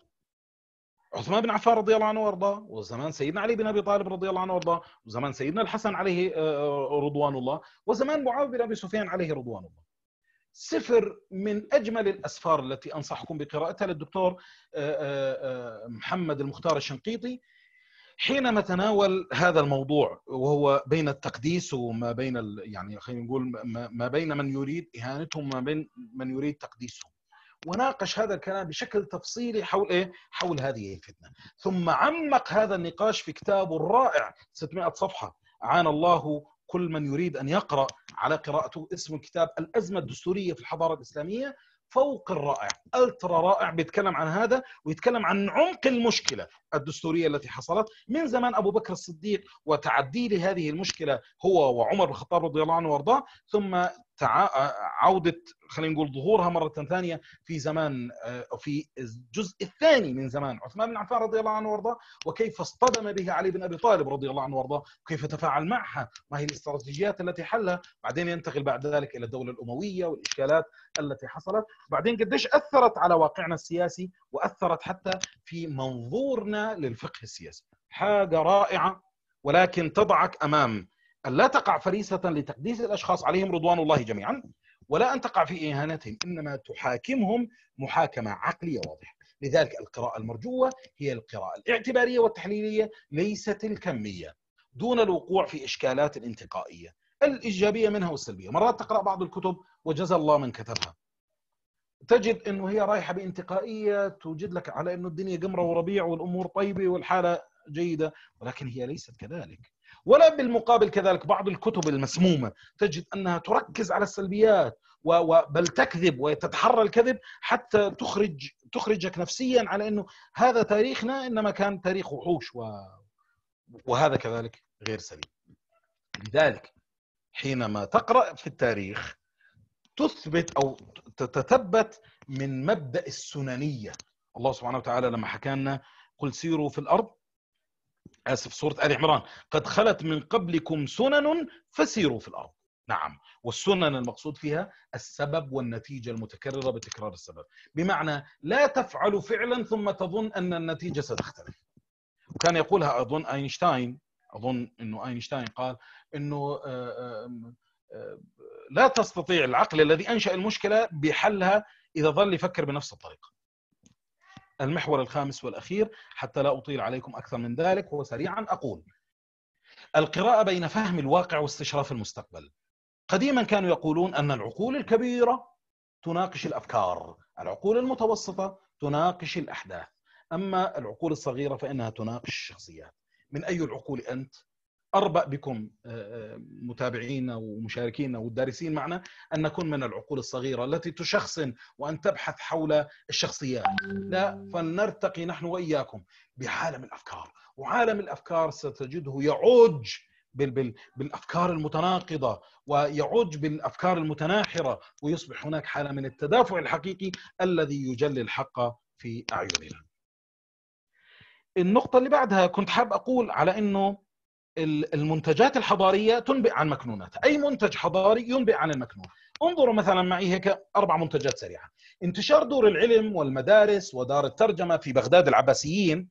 عثمان بن عفان رضي الله عنه وارضاه وزمان سيدنا علي بن ابي طالب رضي الله عنه وارضاه وزمان سيدنا الحسن عليه آه، آه، رضوان الله وزمان معاويه بن ابي سفيان عليه رضوان الله سفر من اجمل الاسفار التي انصحكم بقراءتها للدكتور آه، محمد المختار الشنقيطي حينما تناول هذا الموضوع وهو بين التقديس وما بين يعني خلينا نقول ما بين من يريد اهانتهم وما بين من يريد تقديسهم وناقش هذا الكلام بشكل تفصيلي حول ايه؟ حول هذه الفتنه، ثم عمق هذا النقاش في كتابه الرائع 600 صفحه عان الله كل من يريد ان يقرا على قراءته اسم الكتاب الازمه الدستوريه في الحضاره الاسلاميه فوق الرائع الترا رائع بيتكلم عن هذا ويتكلم عن عمق المشكله الدستوريه التي حصلت من زمان ابو بكر الصديق وتعدي لهذه المشكله هو وعمر بن الخطاب رضي الله عنه وارضاه ثم عوده خلينا نقول ظهورها مره ثانيه في زمان آه، في الجزء الثاني من زمان عثمان بن عفان رضي الله عنه وارضاه وكيف اصطدم بها علي بن ابي طالب رضي الله عنه وارضاه وكيف تفاعل معها ما هي الاستراتيجيات التي حلها بعدين ينتقل بعد ذلك الى الدوله الامويه والاشكالات التي حصلت بعدين قديش اثرت على واقعنا السياسي واثرت حتى في منظورنا للفقه السياسي حاجه رائعه ولكن تضعك امام أن لا تقع فريسة لتقديس الأشخاص عليهم رضوان الله جميعا ولا أن تقع في إهانتهم إنما تحاكمهم محاكمة عقلية واضحة لذلك القراءة المرجوة هي القراءة الاعتبارية والتحليلية ليست الكمية دون الوقوع في إشكالات الانتقائية الإيجابية منها والسلبية مرات تقرأ بعض الكتب وجزى الله من كتبها تجد أنه هي رايحة بانتقائية توجد لك على أنه الدنيا قمرة وربيع والأمور طيبة والحالة جيدة ولكن هي ليست كذلك ولا بالمقابل كذلك بعض الكتب المسمومه تجد انها تركز على السلبيات بل تكذب وتتحرى الكذب حتى تخرج تخرجك نفسيا على انه هذا تاريخنا انما كان تاريخ وحوش و... وهذا كذلك غير سليم. لذلك حينما تقرا في التاريخ تثبت او تتثبت من مبدا السننيه الله سبحانه وتعالى لما حكى لنا قل سيروا في الارض اسف سوره ال عمران قد خلت من قبلكم سنن فسيروا في الارض نعم والسنن المقصود فيها السبب والنتيجه المتكرره بتكرار السبب بمعنى لا تفعل فعلا ثم تظن ان النتيجه ستختلف وكان يقولها اظن اينشتاين اظن انه اينشتاين قال انه آه، آه، آه، لا تستطيع العقل الذي انشا المشكله بحلها اذا ظل يفكر بنفس الطريقه المحور الخامس والأخير حتى لا أطيل عليكم أكثر من ذلك وسريعا أقول القراءة بين فهم الواقع واستشراف المستقبل قديما كانوا يقولون أن العقول الكبيرة تناقش الأفكار العقول المتوسطة تناقش الأحداث أما العقول الصغيرة فإنها تناقش الشخصيات من أي العقول أنت؟ اربأ بكم آه، آه، متابعينا ومشاركينا والدارسين معنا ان نكون من العقول الصغيره التي تشخصن وان تبحث حول الشخصيات، لا فلنرتقي نحن واياكم بعالم الافكار، وعالم الافكار ستجده يعوج بالافكار المتناقضه ويعوج بالافكار المتناحره ويصبح هناك حاله من التدافع الحقيقي الذي يجلي الحق في اعيننا. النقطه اللي بعدها كنت حاب اقول على انه المنتجات الحضاريه تنبئ عن مكنوناتها، اي منتج حضاري ينبئ عن المكنون. انظروا مثلا معي هيك اربع منتجات سريعه. انتشار دور العلم والمدارس ودار الترجمه في بغداد العباسيين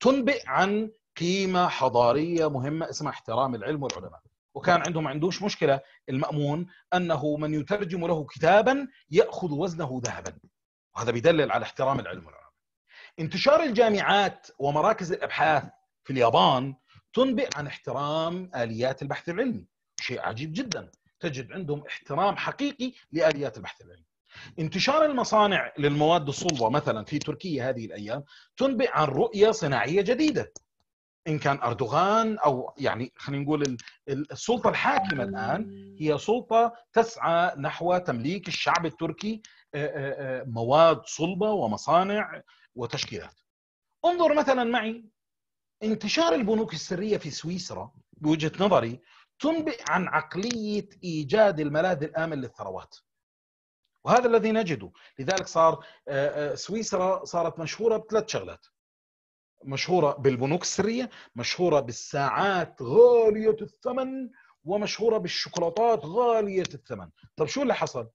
تنبئ عن قيمه حضاريه مهمه اسمها احترام العلم والعلماء. وكان عندهم عندوش مشكله المامون انه من يترجم له كتابا ياخذ وزنه ذهبا. وهذا بيدلل على احترام العلم والعلماء. انتشار الجامعات ومراكز الابحاث في اليابان تنبئ عن احترام اليات البحث العلمي شيء عجيب جدا تجد عندهم احترام حقيقي لاليات البحث العلمي انتشار المصانع للمواد الصلبه مثلا في تركيا هذه الايام تنبئ عن رؤيه صناعيه جديده ان كان اردوغان او يعني خلينا نقول السلطه الحاكمه الان هي سلطه تسعى نحو تمليك الشعب التركي آه، آه، آه، مواد صلبه ومصانع وتشكيلات انظر مثلا معي انتشار البنوك السريه في سويسرا بوجهه نظري تنبئ عن عقليه ايجاد الملاذ الامن للثروات. وهذا الذي نجده، لذلك صار آه، آه، سويسرا صارت مشهوره بثلاث شغلات. مشهوره بالبنوك السريه، مشهوره بالساعات غاليه الثمن، ومشهوره بالشوكولاتات غاليه الثمن. طب شو اللي حصل؟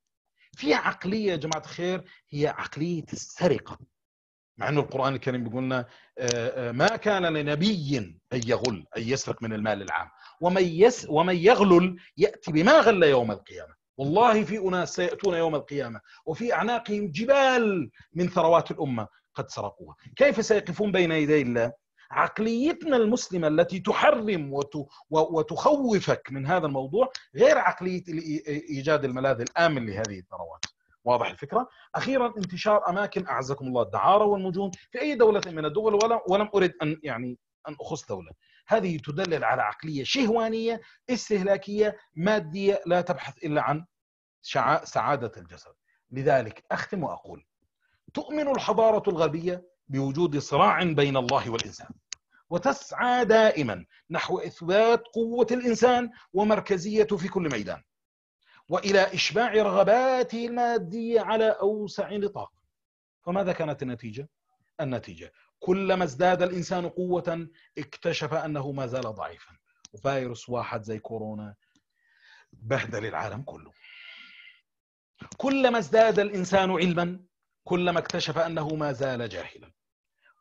في عقليه يا جماعه الخير هي عقليه السرقه. مع انه القران الكريم بيقول لنا آه، آه، ما كان لنبي ان يغل ان يسرق من المال العام ومن يس ومن يغلل ياتي بما غل يوم القيامه والله في اناس سياتون يوم القيامه وفي اعناقهم جبال من ثروات الامه قد سرقوها كيف سيقفون بين يدي الله عقليتنا المسلمة التي تحرم وتخوفك من هذا الموضوع غير عقلية إيجاد الملاذ الآمن لهذه الثروات واضح الفكره؟ اخيرا انتشار اماكن اعزكم الله الدعاره والنجوم في اي دوله من الدول ولا ولم ارد ان يعني ان اخص دوله. هذه تدلل على عقليه شهوانيه استهلاكيه ماديه لا تبحث الا عن سعاده الجسد. لذلك اختم واقول تؤمن الحضاره الغربيه بوجود صراع بين الله والانسان. وتسعى دائما نحو اثبات قوه الانسان ومركزيته في كل ميدان. والى اشباع رغباته الماديه على اوسع نطاق فماذا كانت النتيجه النتيجه كلما ازداد الانسان قوه اكتشف انه ما زال ضعيفا وفيروس واحد زي كورونا بهدل العالم كله كلما ازداد الانسان علما كلما اكتشف انه ما زال جاهلا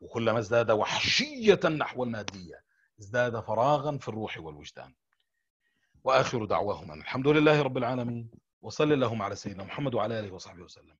وكلما ازداد وحشيه نحو الماديه ازداد فراغا في الروح والوجدان واخر دعواهم ان الحمد لله رب العالمين وصلى اللهم على سيدنا محمد وعلى اله وصحبه وسلم